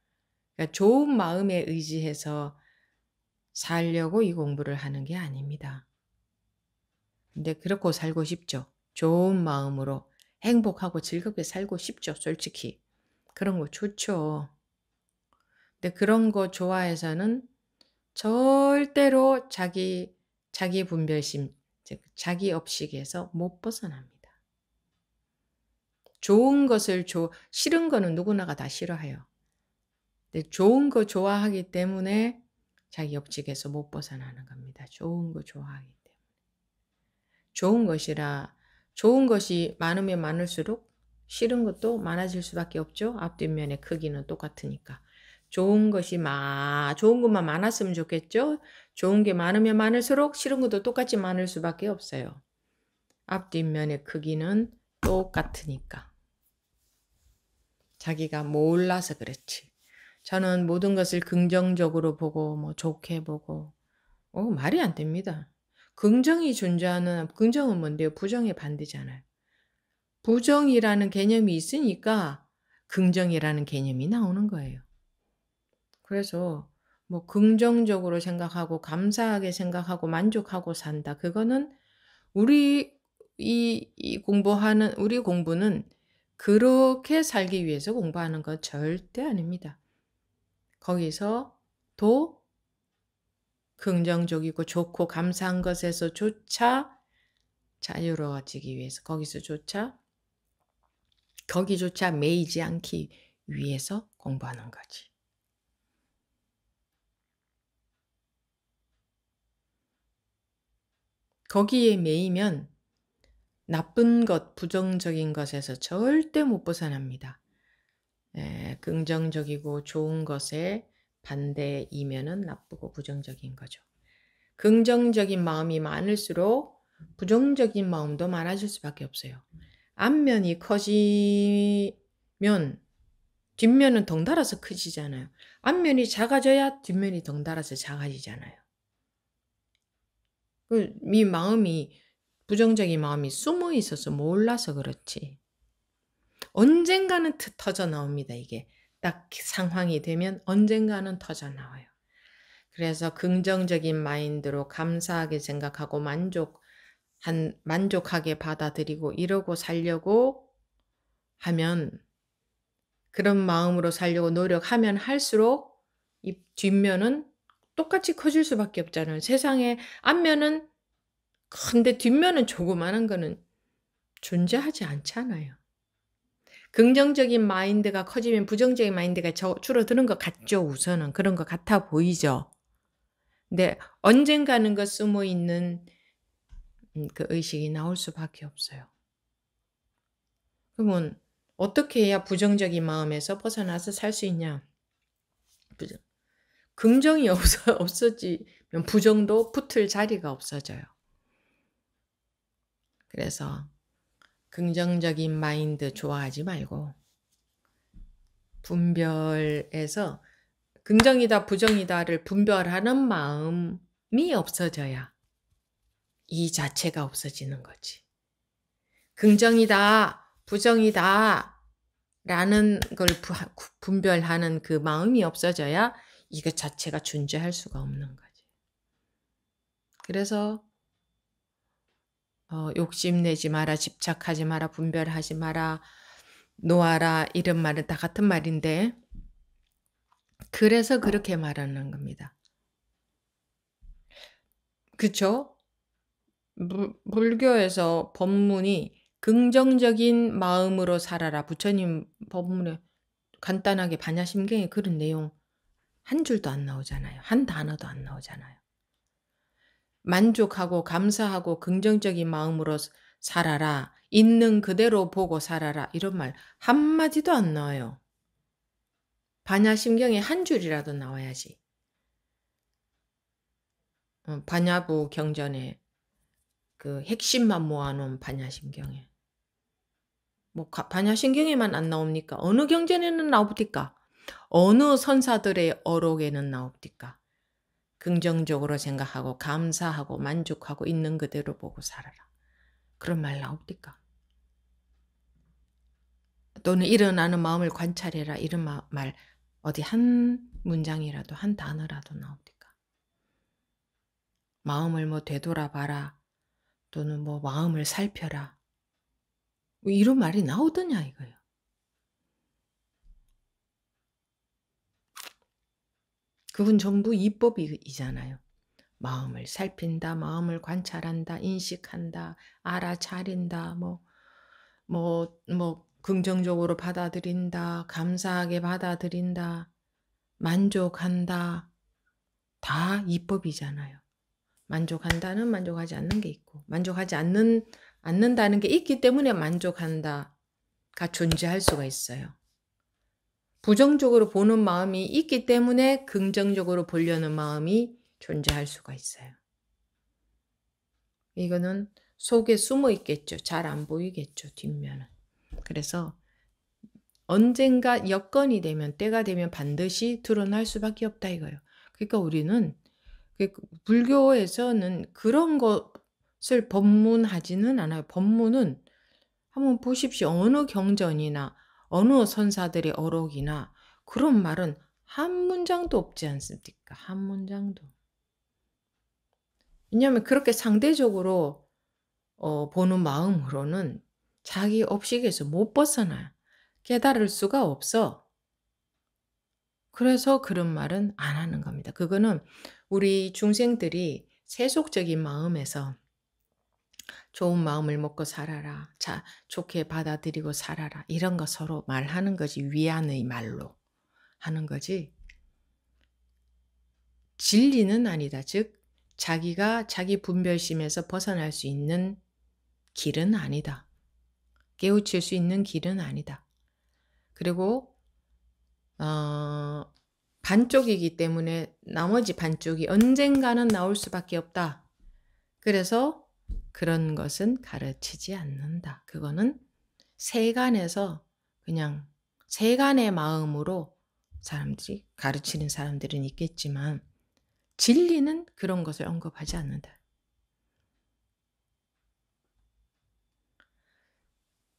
그러니까 좋은 마음에 의지해서 살려고 이 공부를 하는 게 아닙니다. 근데 그렇고 살고 싶죠. 좋은 마음으로 행복하고 즐겁게 살고 싶죠. 솔직히. 그런 거 좋죠. 근데 그런 거 좋아해서는 절대로 자기 자기 분별심 즉 자기 업식에서 못 벗어납니다. 좋은 것을 조, 싫은 거는 누구나가 다 싫어해요. 근데 좋은 거 좋아하기 때문에 자기 업식에서못 벗어나는 겁니다. 좋은 거 좋아하기 좋은 것이라 좋은 것이 많으면 많을수록 싫은 것도 많아질 수밖에 없죠. 앞뒷면의 크기는 똑같으니까. 좋은 것이 마, 좋은 것만 많았으면 좋겠죠. 좋은 게 많으면 많을수록 싫은 것도 똑같이 많을 수밖에 없어요. 앞뒷면의 크기는 똑같으니까. 자기가 몰라서 그렇지. 저는 모든 것을 긍정적으로 보고, 뭐 좋게 보고, 어, 말이 안 됩니다. 긍정이 존재하는 긍정은 뭔데요? 부정의 반대잖아요. 부정이라는 개념이 있으니까 긍정이라는 개념이 나오는 거예요. 그래서 뭐 긍정적으로 생각하고 감사하게 생각하고 만족하고 산다. 그거는 우리 이, 이 공부하는 우리 공부는 그렇게 살기 위해서 공부하는 건 절대 아닙니다. 거기서 도 긍정적이고 좋고 감사한 것에서조차 자유로워지기 위해서 거기서조차 거기조차 매이지 않기 위해서 공부하는 거지. 거기에 매이면 나쁜 것, 부정적인 것에서 절대 못 벗어납니다. 에, 예, 긍정적이고 좋은 것에 반대의 이면은 나쁘고 부정적인 거죠. 긍정적인 마음이 많을수록 부정적인 마음도 많아질 수밖에 없어요. 앞면이 커지면 뒷면은 덩달아서 커지잖아요. 앞면이 작아져야 뒷면이 덩달아서 작아지잖아요. 그 이 마음이 부정적인 마음이 숨어 있어서 몰라서 그렇지. 언젠가는 터져 나옵니다, 이게. 딱 상황이 되면 언젠가는 터져 나와요. 그래서 긍정적인 마인드로 감사하게 생각하고 만족한 만족하게 받아들이고 이러고 살려고 하면 그런 마음으로 살려고 노력하면 할수록 이 뒷면은 똑같이 커질 수밖에 없잖아요. 세상에 앞면은 근데 뒷면은 조그마한 거는 존재하지 않잖아요. 긍정적인 마인드가 커지면 부정적인 마인드가 줄어드는 것 같죠. 우선은 그런 것 같아 보이죠. 근데 언젠가는 그 숨어 있는 음, 그 의식이 나올 수밖에 없어요. 그러면 어떻게 해야 부정적인 마음에서 벗어나서 살 수 있냐? 부정. 긍정이 없어, 없어지면 부정도 붙을 자리가 없어져요. 그래서 긍정적인 마인드 좋아하지 말고 분별에서 긍정이다 부정이다를 분별하는 마음이 없어져야 이 자체가 없어지는 거지. 긍정이다 부정이다 라는 걸 분별하는 그 마음이 없어져야 이것 자체가 존재할 수가 없는 거지. 그래서 어, 욕심내지 마라, 집착하지 마라, 분별하지 마라, 놓아라 이런 말은 다 같은 말인데 그래서 그렇게 말하는 겁니다. 그쵸? 물, 불교에서 법문이 긍정적인 마음으로 살아라. 부처님 법문에 간단하게 반야심경에 그런 내용 한 줄도 안 나오잖아요. 한 단어도 안 나오잖아요. 만족하고 감사하고 긍정적인 마음으로 살아라. 있는 그대로 보고 살아라. 이런 말 한마디도 안 나와요. 반야심경에 한 줄이라도 나와야지. 어, 반야부 경전에 그 핵심만 모아놓은 반야심경에. 뭐 반야심경에만 안 나옵니까? 어느 경전에는 나옵니까? 어느 선사들의 어록에는 나옵니까? 긍정적으로 생각하고 감사하고 만족하고 있는 그대로 보고 살아라. 그런 말 나옵니까? 또는 일어나는 마음을 관찰해라 이런 마, 말 어디 한 문장이라도 한 단어라도 나옵니까? 마음을 뭐 되돌아봐라 또는 뭐 마음을 살펴라 뭐 이런 말이 나오더냐 이거예요. 그건 전부 입법이잖아요 마음을 살핀다, 마음을 관찰한다, 인식한다, 알아차린다, 뭐, 뭐, 뭐, 긍정적으로 받아들인다, 감사하게 받아들인다, 만족한다. 다입법이잖아요 만족한다는 만족하지 않는 게 있고, 만족하지 않는, 않는다는 게 있기 때문에 만족한다가 존재할 수가 있어요. 부정적으로 보는 마음이 있기 때문에 긍정적으로 보려는 마음이 존재할 수가 있어요. 이거는 속에 숨어 있겠죠. 잘 안 보이겠죠. 뒷면은. 그래서 언젠가 여건이 되면 때가 되면 반드시 드러날 수밖에 없다 이거예요. 그러니까 우리는 그 불교에서는 그런 것을 법문하지는 않아요. 법문은 한번 보십시오. 어느 경전이나 어느 선사들의 어록이나 그런 말은 한 문장도 없지 않습니까? 한 문장도. 왜냐하면 그렇게 상대적으로 어, 보는 마음으로는 자기 업식에서 못 벗어나 깨달을 수가 없어. 그래서 그런 말은 안 하는 겁니다. 그거는 우리 중생들이 세속적인 마음에서 좋은 마음을 먹고 살아라. 자, 좋게 받아들이고 살아라. 이런 거 서로 말하는 거지. 위안의 말로 하는 거지. 진리는 아니다. 즉, 자기가 자기 분별심에서 벗어날 수 있는 길은 아니다. 깨우칠 수 있는 길은 아니다. 그리고, 어, 반쪽이기 때문에 나머지 반쪽이 언젠가는 나올 수밖에 없다. 그래서 그런 것은 가르치지 않는다. 그거는 세간에서 그냥 세간의 마음으로 사람들이 가르치는 사람들은 있겠지만 진리는 그런 것을 언급하지 않는다.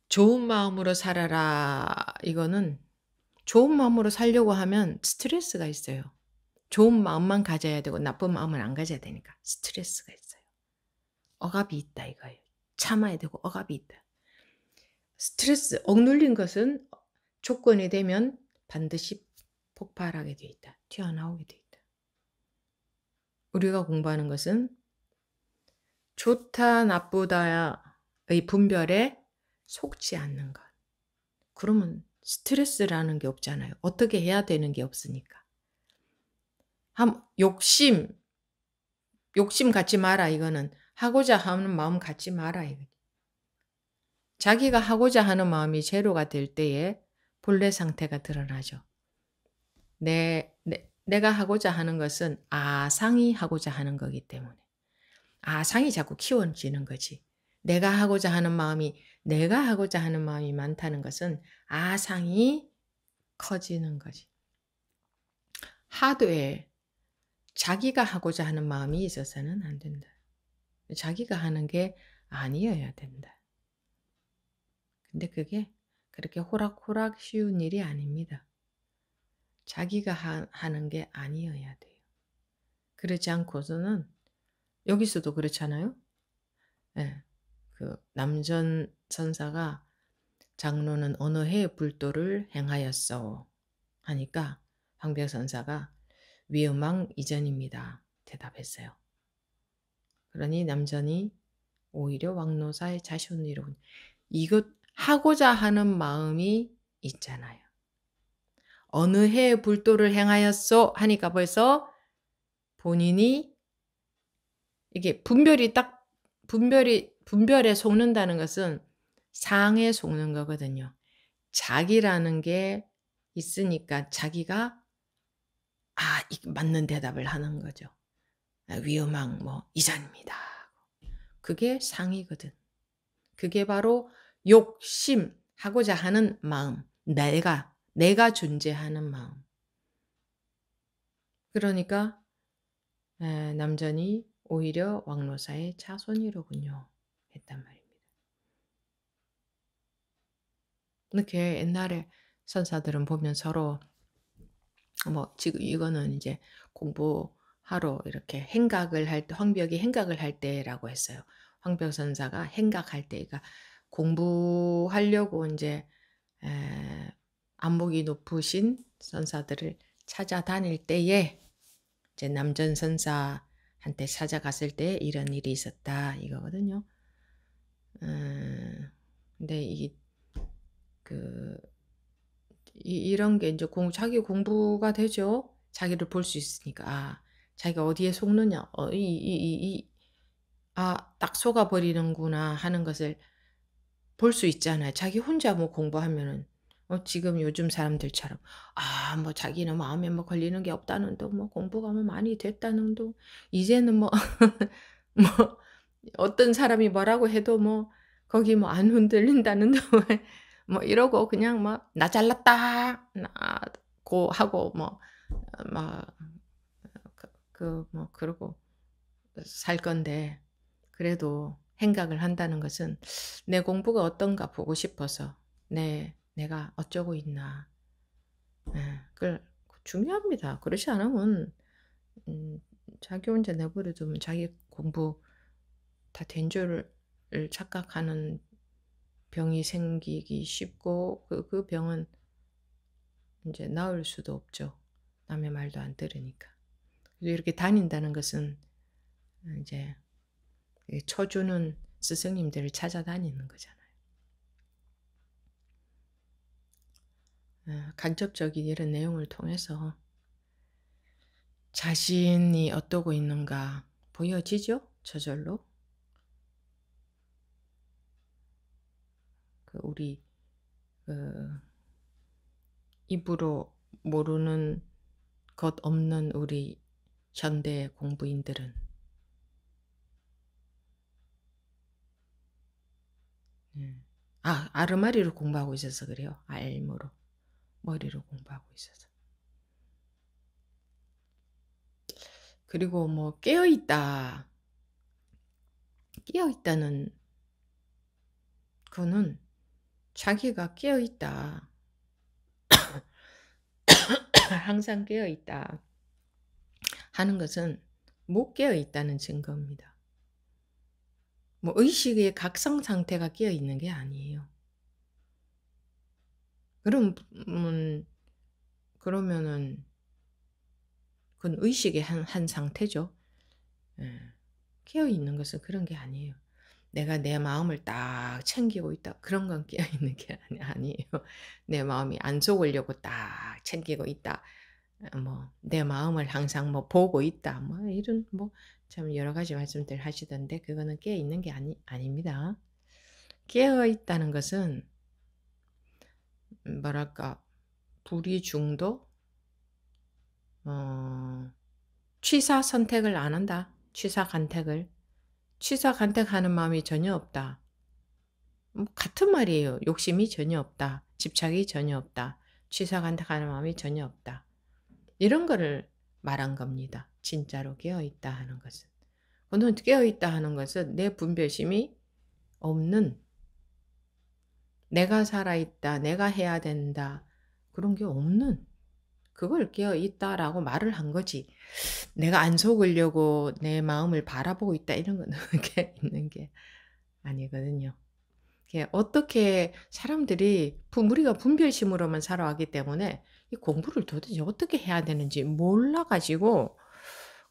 좋은 마음으로 살아라. 이거는 좋은 마음으로 살려고 하면 스트레스가 있어요. 좋은 마음만 가져야 되고 나쁜 마음을안 가져야 되니까 스트레스가 있어요. 억압이 있다 이거예요. 참아야 되고 억압이 있다. 스트레스, 억눌린 것은 조건이 되면 반드시 폭발하게 되 있다. 튀어나오게 되 있다. 우리가 공부하는 것은 좋다, 나쁘다의 분별에 속지 않는 것. 그러면 스트레스라는 게 없잖아요. 어떻게 해야 되는 게 없으니까. 욕심, 욕심 갖지 마라. 이거는 하고자 하는 마음 갖지 마라. 자기가 하고자 하는 마음이 제로가 될 때에 본래 상태가 드러나죠. 내, 내, 내가 하고자 하는 것은 아상이 하고자 하는 거기 때문에 아상이 자꾸 키워지는 거지. 내가 하고자 하는 마음이 내가 하고자 하는 마음이 많다는 것은 아상이 커지는 거지. 하도에 자기가 하고자 하는 마음이 있어서는 안 된다. 자기가 하는 게 아니어야 된다. 근데 그게 그렇게 호락호락 쉬운 일이 아닙니다. 자기가 하, 하는 게 아니어야 돼요. 그렇지 않고서는 여기서도 그렇잖아요. 네, 그 남전 선사가 장로는 어느 해에 불도를 행하였어 하니까 황병 선사가 위험왕 이전입니다. 대답했어요. 그러니 남전이 오히려 왕노사의 자손이로 이것 하고자 하는 마음이 있잖아요. 어느 해에 불도를 행하였소? 하니까 벌써 본인이 이게 분별이 딱 분별이 분별에 속는다는 것은 상에 속는 거거든요. 자기라는 게 있으니까 자기가 아, 맞는 대답을 하는 거죠. 위험한 뭐 이전입니다. 그게 상이거든. 그게 바로 욕심 하고자 하는 마음, 내가 내가 존재하는 마음. 그러니까 에, 남전이 오히려 왕로사의 자손이로군요. 했단 말입니다. 이렇게 옛날에 선사들은 보면 서로 뭐 지금 이거는 이제 공부 하루 이렇게 행각을 할 때, 황벽이 행각을 할 때라고 했어요. 황벽 선사가 행각할 때, 그러니까 공부하려고 이제 에, 안목이 높으신 선사들을 찾아다닐 때에 이제 남전 선사한테 찾아갔을 때 이런 일이 있었다 이거거든요. 음, 근데 이, 그, 이, 이런 게 이제 공, 자기 공부가 되죠. 자기를 볼 수 있으니까. 아, 자기가 어디에 속느냐, 어, 이, 이, 이, 이, 아, 딱 속아버리는구나 하는 것을 볼 수 있잖아요. 자기 혼자 뭐 공부하면은, 어, 지금 요즘 사람들처럼, 아, 뭐 자기는 마음에 뭐 걸리는 게 없다는 둥, 뭐 공부가 뭐 많이 됐다는 둥, 이제는 뭐, 뭐, 어떤 사람이 뭐라고 해도 뭐, 거기 뭐 안 흔들린다는 둥, 뭐 이러고 그냥 막, 뭐, 나 잘났다, 나, 고 하고 뭐, 어, 막, 그뭐 그러고 살 건데 그래도 행각을 한다는 것은 내 공부가 어떤가 보고 싶어서 내 내가 어쩌고 있나 네, 그 중요합니다. 그렇지 않으면 음, 자기 혼자 내버려 두면 자기 공부 다 된 줄을 착각하는 병이 생기기 쉽고 그, 그 병은 이제 나을 수도 없죠. 남의 말도 안 들으니까. 이렇게 다닌다는 것은 어, 이제 쳐주는 스승님들을 찾아다니는 거잖아요. 어, 간접적인 이런 내용을 통해서 자신이 어떠고 있는가 보여지죠? 저절로. 그 우리 그 입으로 모르는 것 없는 우리 현대 공부인들은 네. 아, 아르마리로 공부하고 있어서 그래요. 알모로. 머리로 공부하고 있어서. 그리고 뭐 깨어있다. 깨어있다는 그는 자기가 깨어있다. 항상 깨어있다. 하는 것은 못 깨어 있다는 증거입니다. 뭐 의식의 각성 상태가 깨어 있는 게 아니에요. 그럼 음, 그러면은 그건 의식의 한, 한 상태죠. 예. 깨어 있는 것은 그런 게 아니에요. 내가 내 마음을 딱 챙기고 있다. 그런 건 깨어 있는 게 아니, 에요내 마음이 안 속으려고 딱 챙기고 있다. 뭐내 마음을 항상 뭐 보고 있다 뭐 이런 뭐 참 여러 가지 말씀들 하시던데 그거는 깨 있는 게 아니 아닙니다. 깨어 있다는 것은 뭐랄까 불의 중도 어 취사 선택을 안 한다. 취사 간택을 취사 간택하는 마음이 전혀 없다. 뭐 같은 말이에요. 욕심이 전혀 없다. 집착이 전혀 없다. 취사 간택하는 마음이 전혀 없다. 이런 거를 말한 겁니다. 진짜로 깨어있다 하는 것은. 오늘 깨어있다 하는 것은 내 분별심이 없는 내가 살아있다, 내가 해야 된다, 그런 게 없는 그걸 깨어있다 라고 말을 한 거지. 내가 안 속으려고 내 마음을 바라보고 있다 이런 건 있는 게 아니거든요. 어떻게 사람들이 우리가 분별심으로만 살아왔기 때문에 이 공부를 도대체 어떻게 해야 되는지 몰라가지고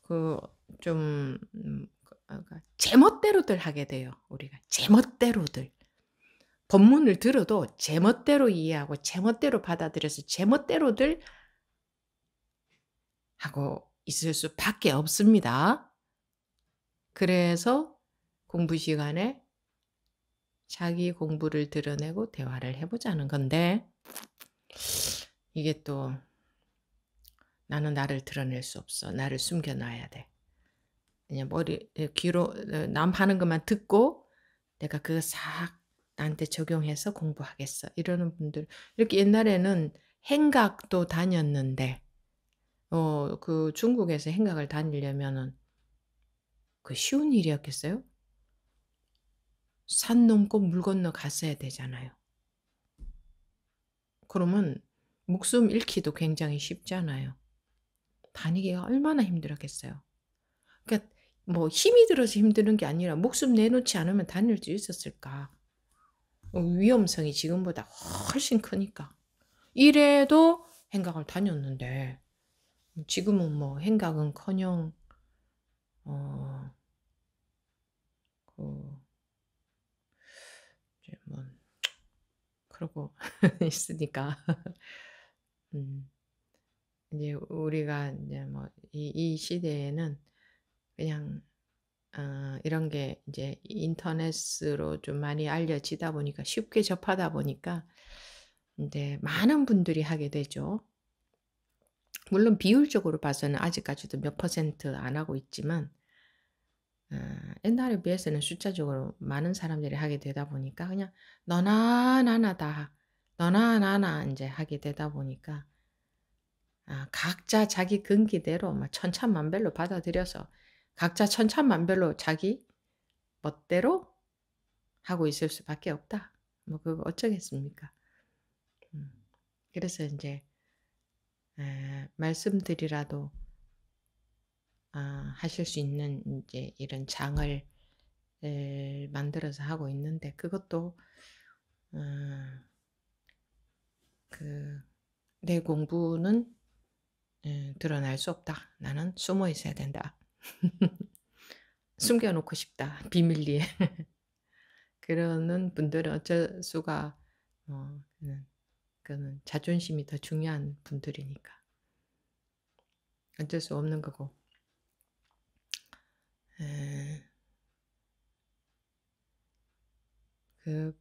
그좀 음, 그, 아, 그러니까 제멋대로들 하게 돼요. 우리가 제멋대로들 본문을 들어도 제멋대로 이해하고 제멋대로 받아들여서 제멋대로들 하고 있을 수밖에 없습니다. 그래서 공부 시간에 자기 공부를 드러내고 대화를 해보자는 건데 이게 또 나는 나를 드러낼 수 없어. 나를 숨겨놔야 돼. 그냥 머리 귀로 남 하는 것만 듣고 내가 그거 싹 나한테 적용해서 공부하겠어. 이러는 분들 이렇게 옛날에는 행각도 다녔는데 어그 중국에서 행각을 다니려면은 그 쉬운 일이었겠어요? 산 넘고 물 건너 갔어야 되잖아요. 그러면 목숨 잃기도 굉장히 쉽잖아요. 다니기가 얼마나 힘들었겠어요. 그러니까 뭐 힘이 들어서 힘드는 게 아니라 목숨 내놓지 않으면 다닐 수 있었을까. 어, 위험성이 지금보다 훨씬 크니까. 이래도 행각을 다녔는데 지금은 뭐 행각은커녕 어, 그, 이제 뭐 그러고 있으니까 음, 이제 우리가 이제 뭐이 이 시대에는 그냥 어, 이런 게 이제 인터넷으로 좀 많이 알려지다 보니까 쉽게 접하다 보니까 이제 많은 분들이 하게 되죠. 물론 비율적으로 봐서는 아직까지도 몇 퍼센트 안 하고 있지만 어, 옛날에 비해서는 숫자적으로 많은 사람들이 하게 되다 보니까 그냥 너나 나나 다 너나 나나 이제 하게 되다 보니까 아, 각자 자기 근기대로 막 천차만별로 받아들여서 각자 천차만별로 자기 멋대로 하고 있을 수밖에 없다. 뭐 그거 어쩌겠습니까? 음, 그래서 이제 에, 말씀드리라도 아, 하실 수 있는 이제 이런 장을 에, 만들어서 하고 있는데 그것도 음, 그내 공부는 음, 드러날 수 없다. 나는 숨어 있어야 된다. 숨겨놓고 싶다. 비밀리에. 그러는 분들은 어쩔 수가 어, 그는, 그는 자존심이 더 중요한 분들이니까 어쩔 수 없는 거고 에, 그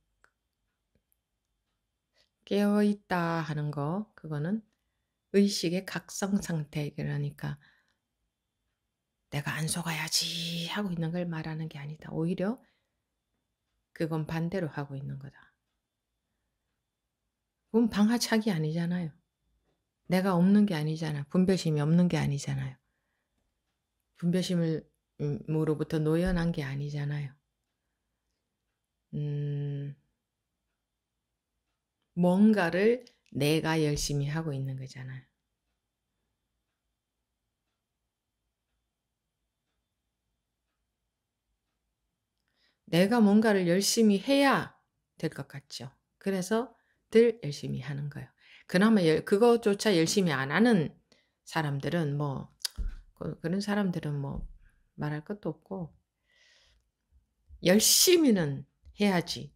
깨어 있다 하는 거, 그거는 의식의 각성 상태 그러니까 내가 안 속아야지 하고 있는 걸 말하는 게 아니다. 오히려 그건 반대로 하고 있는 거다. 그건 방하착이 아니잖아요. 내가 없는 게 아니잖아. 분별심이 없는 게 아니잖아요. 분별심을,으로부터 음, 노연한 게 아니잖아요. 음, 뭔가를 내가 열심히 하고 있는 거잖아요. 내가 뭔가를 열심히 해야 될 것 같죠. 그래서 늘 열심히 하는 거예요. 그나마 열, 그것조차 열심히 안 하는 사람들은 뭐 그, 그런 사람들은 뭐 말할 것도 없고 열심히는 해야지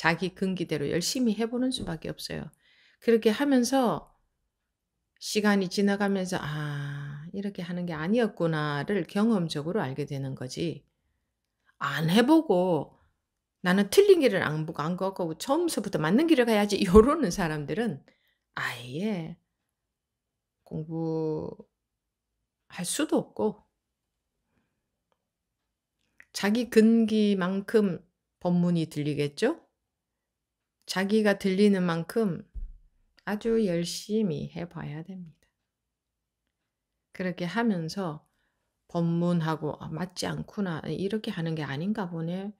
자기 근기대로 열심히 해보는 수밖에 없어요. 그렇게 하면서 시간이 지나가면서 아 이렇게 하는 게 아니었구나를 경험적으로 알게 되는 거지. 안 해보고 나는 틀린 길을 안 보고 안 걷고 처음서부터 맞는 길을 가야지 요러는 사람들은 아예 공부할 수도 없고 자기 근기만큼 법문이 들리겠죠? 자기가 들리는 만큼 아주 열심히 해봐야 됩니다. 그렇게 하면서 법문하고 아, 맞지 않구나 이렇게 하는 게 아닌가 보네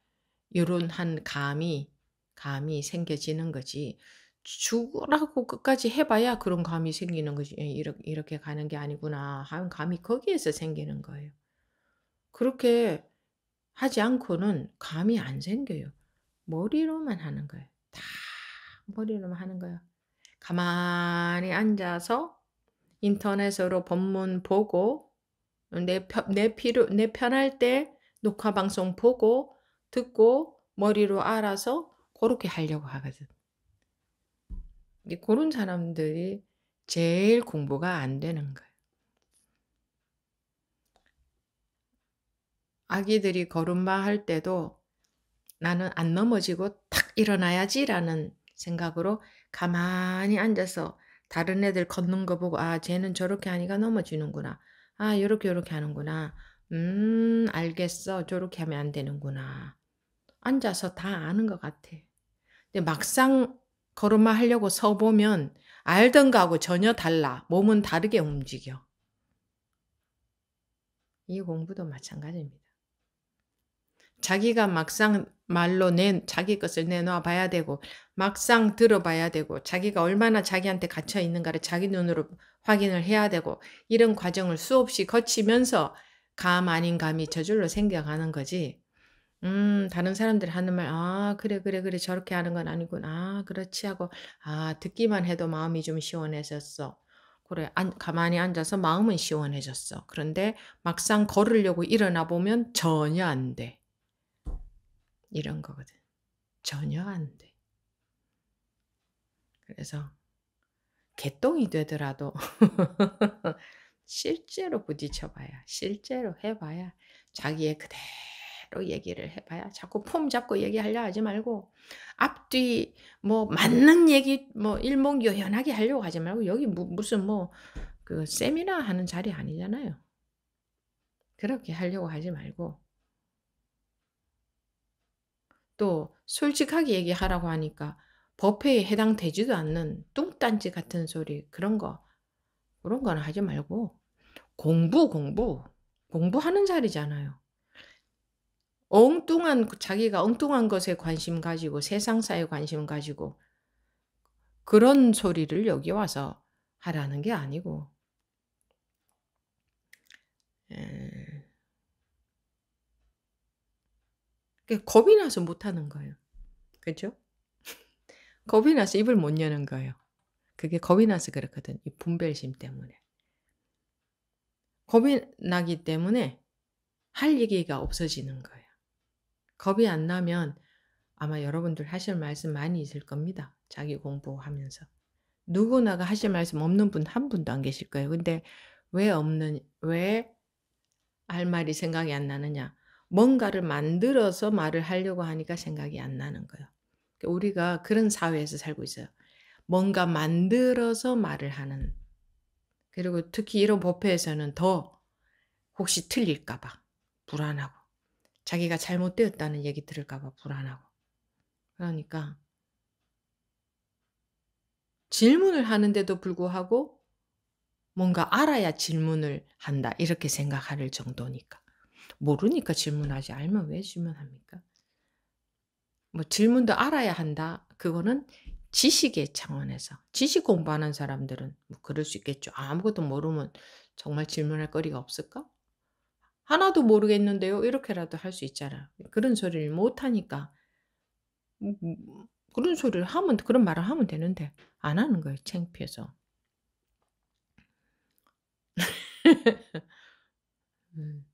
이런 한 감이 감이 생겨지는 거지 죽으라고 끝까지 해봐야 그런 감이 생기는 거지 예, 이렇게, 이렇게 가는 게 아니구나 하는 감이 거기에서 생기는 거예요. 그렇게 하지 않고는 감이 안 생겨요. 머리로만 하는 거예요. 다 머리로만 하는 거예요. 가만히 앉아서 인터넷으로 본문 보고 내, 내 필요 내 편할 때 녹화 방송 보고 듣고 머리로 알아서 그렇게 하려고 하거든. 그런 사람들이 제일 공부가 안 되는 거예요. 아기들이 걸음마 할 때도 나는 안 넘어지고 탁 일어나야지라는 생각으로 가만히 앉아서 다른 애들 걷는 거 보고 아 쟤는 저렇게 하니까 넘어지는구나. 아 요렇게 요렇게 하는구나. 음 알겠어. 저렇게 하면 안 되는구나. 앉아서 다 아는 것 같아. 근데 막상 걸음마 하려고 서보면 알던 가하고 전혀 달라. 몸은 다르게 움직여. 이 공부도 마찬가지입니다. 자기가 막상 말로 낸 자기 것을 내놔 봐야 되고 막상 들어봐야 되고 자기가 얼마나 자기한테 갇혀 있는가를 자기 눈으로 확인을 해야 되고 이런 과정을 수없이 거치면서 감 아닌 감이 저절로 생겨가는 거지. 음, 다른 사람들 하는 말, 아, 그래, 그래, 그래, 저렇게 하는 건 아니구나. 아, 그렇지 하고, 아, 듣기만 해도 마음이 좀 시원해졌어. 그래, 안, 가만히 앉아서 마음은 시원해졌어. 그런데 막상 걸으려고 일어나 보면 전혀 안 돼. 이런 거거든. 전혀 안 돼. 그래서 개똥이 되더라도 실제로 부딪혀봐야, 실제로 해봐야 자기의 그대로 얘기를 해봐야 자꾸 폼 잡고 얘기하려 하지 말고 앞뒤 뭐 맞는 얘기 뭐 일목요연하게 하려고 하지 말고 여기 무, 슨뭐그 세미나 하는 자리 아니잖아요. 그렇게 하려고 하지 말고 또 솔직하게 얘기하라고 하니까 법회에 해당되지도 않는 뚱딴지 같은 소리 그런 거 그런 거는 하지 말고 공부 공부 공부하는 자리잖아요. 엉뚱한 그 자기가 엉뚱한 것에 관심 가지고 세상사에 관심 가지고 그런 소리를 여기 와서 하라는 게 아니고 음, 그 겁이 나서 못하는 거예요. 그죠? 겁이 나서 입을 못 여는 거예요. 그게 겁이 나서 그렇거든. 이 분별심 때문에. 겁이 나기 때문에 할 얘기가 없어지는 거예요. 겁이 안 나면 아마 여러분들 하실 말씀 많이 있을 겁니다. 자기 공부하면서. 누구나가 하실 말씀 없는 분 한 분도 안 계실 거예요. 근데 왜 없는, 왜 할 말이 생각이 안 나느냐? 뭔가를 만들어서 말을 하려고 하니까 생각이 안 나는 거예요. 그러니까 우리가 그런 사회에서 살고 있어요. 뭔가 만들어서 말을 하는. 그리고 특히 이런 법회에서는 더 혹시 틀릴까봐 불안하고, 자기가 잘못되었다는 얘기 들을까봐 불안하고. 그러니까 질문을 하는데도 불구하고 뭔가 알아야 질문을 한다. 이렇게 생각할 정도니까. 모르니까 질문하지 알면 왜 질문합니까? 뭐 질문도 알아야 한다. 그거는 지식의 차원에서 지식 공부하는 사람들은 뭐 그럴 수 있겠죠. 아무것도 모르면 정말 질문할 거리가 없을까? 하나도 모르겠는데요. 이렇게라도 할 수 있잖아. 그런 소리를 못 하니까 음, 음, 그런 소리를 하면 그런 말을 하면 되는데 안 하는 거예요. 창피해서. 음.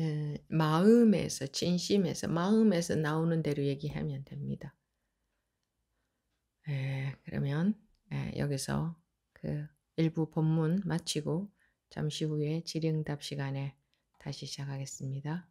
예, 마음에서 진심에서 마음에서 나오는 대로 얘기하면 됩니다. 에, 예, 그러면 에, 예, 여기서 그 일부 본문 마치고 잠시 후에 질의응답 시간에 다시 시작하겠습니다.